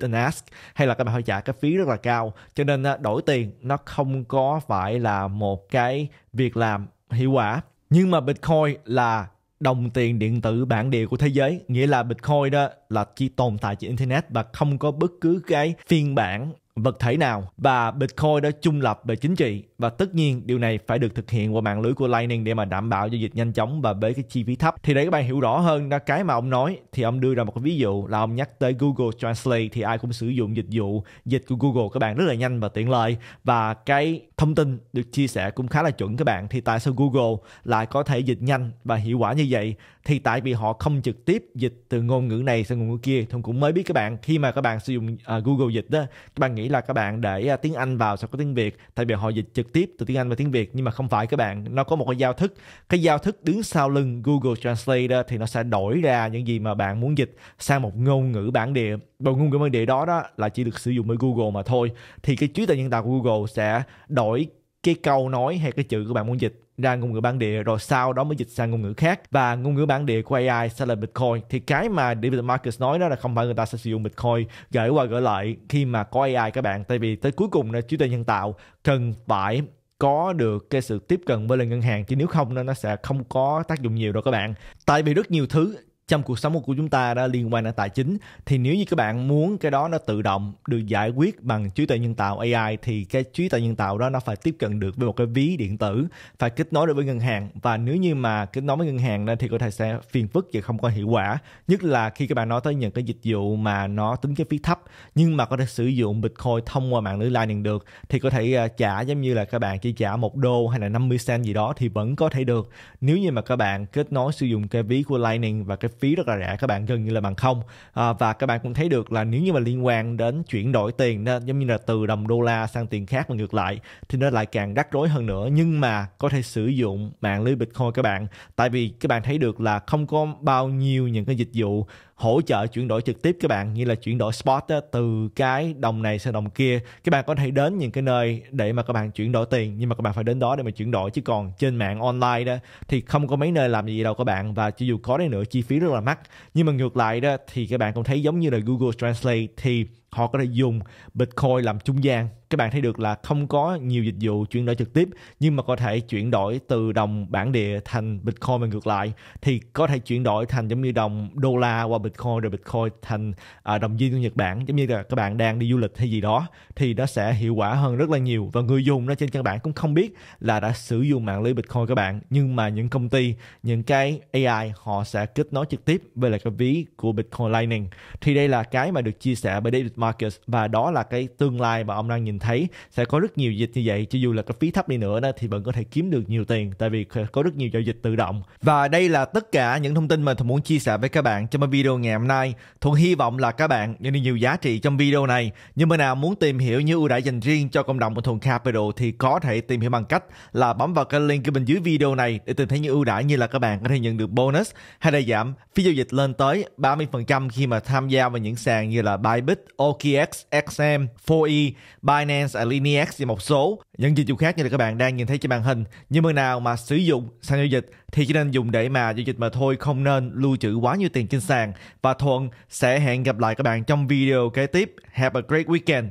Speaker 1: hay là các bạn phải trả cái phí rất là cao cho nên đổi tiền nó không có phải là một cái việc làm hiệu quả nhưng mà Bitcoin là đồng tiền điện tử bản địa của thế giới nghĩa là bitcoin đó là chỉ tồn tại trên internet và không có bất cứ cái phiên bản vật thể nào và Bitcoin đã trung lập về chính trị và tất nhiên điều này phải được thực hiện qua mạng lưới của Lightning để mà đảm bảo giao dịch nhanh chóng và với cái chi phí thấp thì để các bạn hiểu rõ hơn là cái mà ông nói thì ông đưa ra một cái ví dụ là ông nhắc tới Google Translate thì ai cũng sử dụng dịch vụ dịch của Google các bạn rất là nhanh và tiện lợi và cái thông tin được chia sẻ cũng khá là chuẩn các bạn thì tại sao Google lại có thể dịch nhanh và hiệu quả như vậy thì tại vì họ không trực tiếp dịch từ ngôn ngữ này sang ngôn ngữ kia thông cũng mới biết các bạn khi mà các bạn sử dụng uh, Google dịch đó các bạn nghĩ là các bạn để uh, tiếng Anh vào sau có tiếng Việt tại vì họ dịch trực tiếp từ tiếng Anh vào tiếng Việt nhưng mà không phải các bạn nó có một cái giao thức cái giao thức đứng sau lưng Google Translate đó, thì nó sẽ đổi ra những gì mà bạn muốn dịch sang một ngôn ngữ bản địa và ngôn ngữ bản địa đó đó là chỉ được sử dụng với Google mà thôi thì cái trí tuệ nhân tạo của Google sẽ đổi cái câu nói hay cái chữ của bạn muốn dịch ra ngôn ngữ bản địa rồi sau đó mới dịch sang ngôn ngữ khác và ngôn ngữ bản địa của AI sẽ là Bitcoin thì cái mà David Marcus nói đó là không phải người ta sẽ sử dụng Bitcoin gửi qua gửi lại khi mà có AI các bạn tại vì tới cuối cùng là trí tuệ nhân tạo cần phải có được cái sự tiếp cận với lời ngân hàng chứ nếu không nên nó sẽ không có tác dụng nhiều đâu các bạn tại vì rất nhiều thứ trong cuộc sống của chúng ta đã liên quan đến tài chính thì nếu như các bạn muốn cái đó nó tự động được giải quyết bằng trí tuệ nhân tạo AI thì cái trí tuệ nhân tạo đó nó phải tiếp cận được với một cái ví điện tử phải kết nối được với ngân hàng và nếu như mà kết nối với ngân hàng nên thì có thể sẽ phiền phức và không có hiệu quả nhất là khi các bạn nói tới những cái dịch vụ mà nó tính cái phí thấp nhưng mà có thể sử dụng Bitcoin thông qua mạng lưới Lightning được thì có thể à, trả giống như là các bạn chỉ trả một đô hay là 50 cent gì đó thì vẫn có thể được nếu như mà các bạn kết nối sử dụng cái ví của Lightning và cái phí rất là rẻ các bạn gần như là bằng không à, và các bạn cũng thấy được là nếu như mà liên quan đến chuyển đổi tiền đó, giống như là từ đồng đô la sang tiền khác và ngược lại thì nó lại càng rắc rối hơn nữa nhưng mà có thể sử dụng mạng lưới bitcoin các bạn tại vì các bạn thấy được là không có bao nhiêu những cái dịch vụ hỗ trợ chuyển đổi trực tiếp các bạn như là chuyển đổi spot từ cái đồng này sang đồng kia các bạn có thể đến những cái nơi để mà các bạn chuyển đổi tiền nhưng mà các bạn phải đến đó để mà chuyển đổi chứ còn trên mạng online đó thì không có mấy nơi làm gì đâu các bạn và cho dù có đấy nữa chi phí rất là mắc nhưng mà ngược lại đó thì các bạn cũng thấy giống như là Google Translate thì họ có thể dùng Bitcoin làm trung gian. Các bạn thấy được là không có nhiều dịch vụ chuyển đổi trực tiếp nhưng mà có thể chuyển đổi từ đồng bản địa thành Bitcoin và ngược lại thì có thể chuyển đổi thành giống như đồng đô la qua Bitcoin rồi Bitcoin thành à, đồng yên của Nhật Bản giống như là các bạn đang đi du lịch hay gì đó thì nó sẽ hiệu quả hơn rất là nhiều và người dùng nó trên các bạn cũng không biết là đã sử dụng mạng lưới Bitcoin các bạn nhưng mà những công ty những cái AI họ sẽ kết nối trực tiếp với lại cái ví của Bitcoin Lightning thì đây là cái mà được chia sẻ bởi David Mark markets và đó là cái tương lai mà ông đang nhìn thấy sẽ có rất nhiều dịch như vậy cho dù là cái phí thấp đi nữa đó thì vẫn có thể kiếm được nhiều tiền tại vì có rất nhiều giao dịch tự động và đây là tất cả những thông tin mà thuận muốn chia sẻ với các bạn trong video ngày hôm nay thuận hy vọng là các bạn nhận được nhiều giá trị trong video này nhưng mà nào muốn tìm hiểu những ưu đãi dành riêng cho cộng đồng của thuận capital thì có thể tìm hiểu bằng cách là bấm vào cái link ở bên dưới video này để tìm thấy những ưu đãi như là các bạn có thể nhận được bonus hay là giảm phí giao dịch lên tới 30% khi mà tham gia vào những sàn như là Bybit, OK OKX, XM, 4E, Binance, Alinex và một số những dịch vụ khác như là các bạn đang nhìn thấy trên màn hình. Nhưng mà nào mà sử dụng sàn giao dịch thì chỉ nên dùng để mà giao dịch mà thôi không nên lưu trữ quá nhiều tiền trên sàn. Và Thuận sẽ hẹn gặp lại các bạn trong video kế tiếp. Have a great weekend!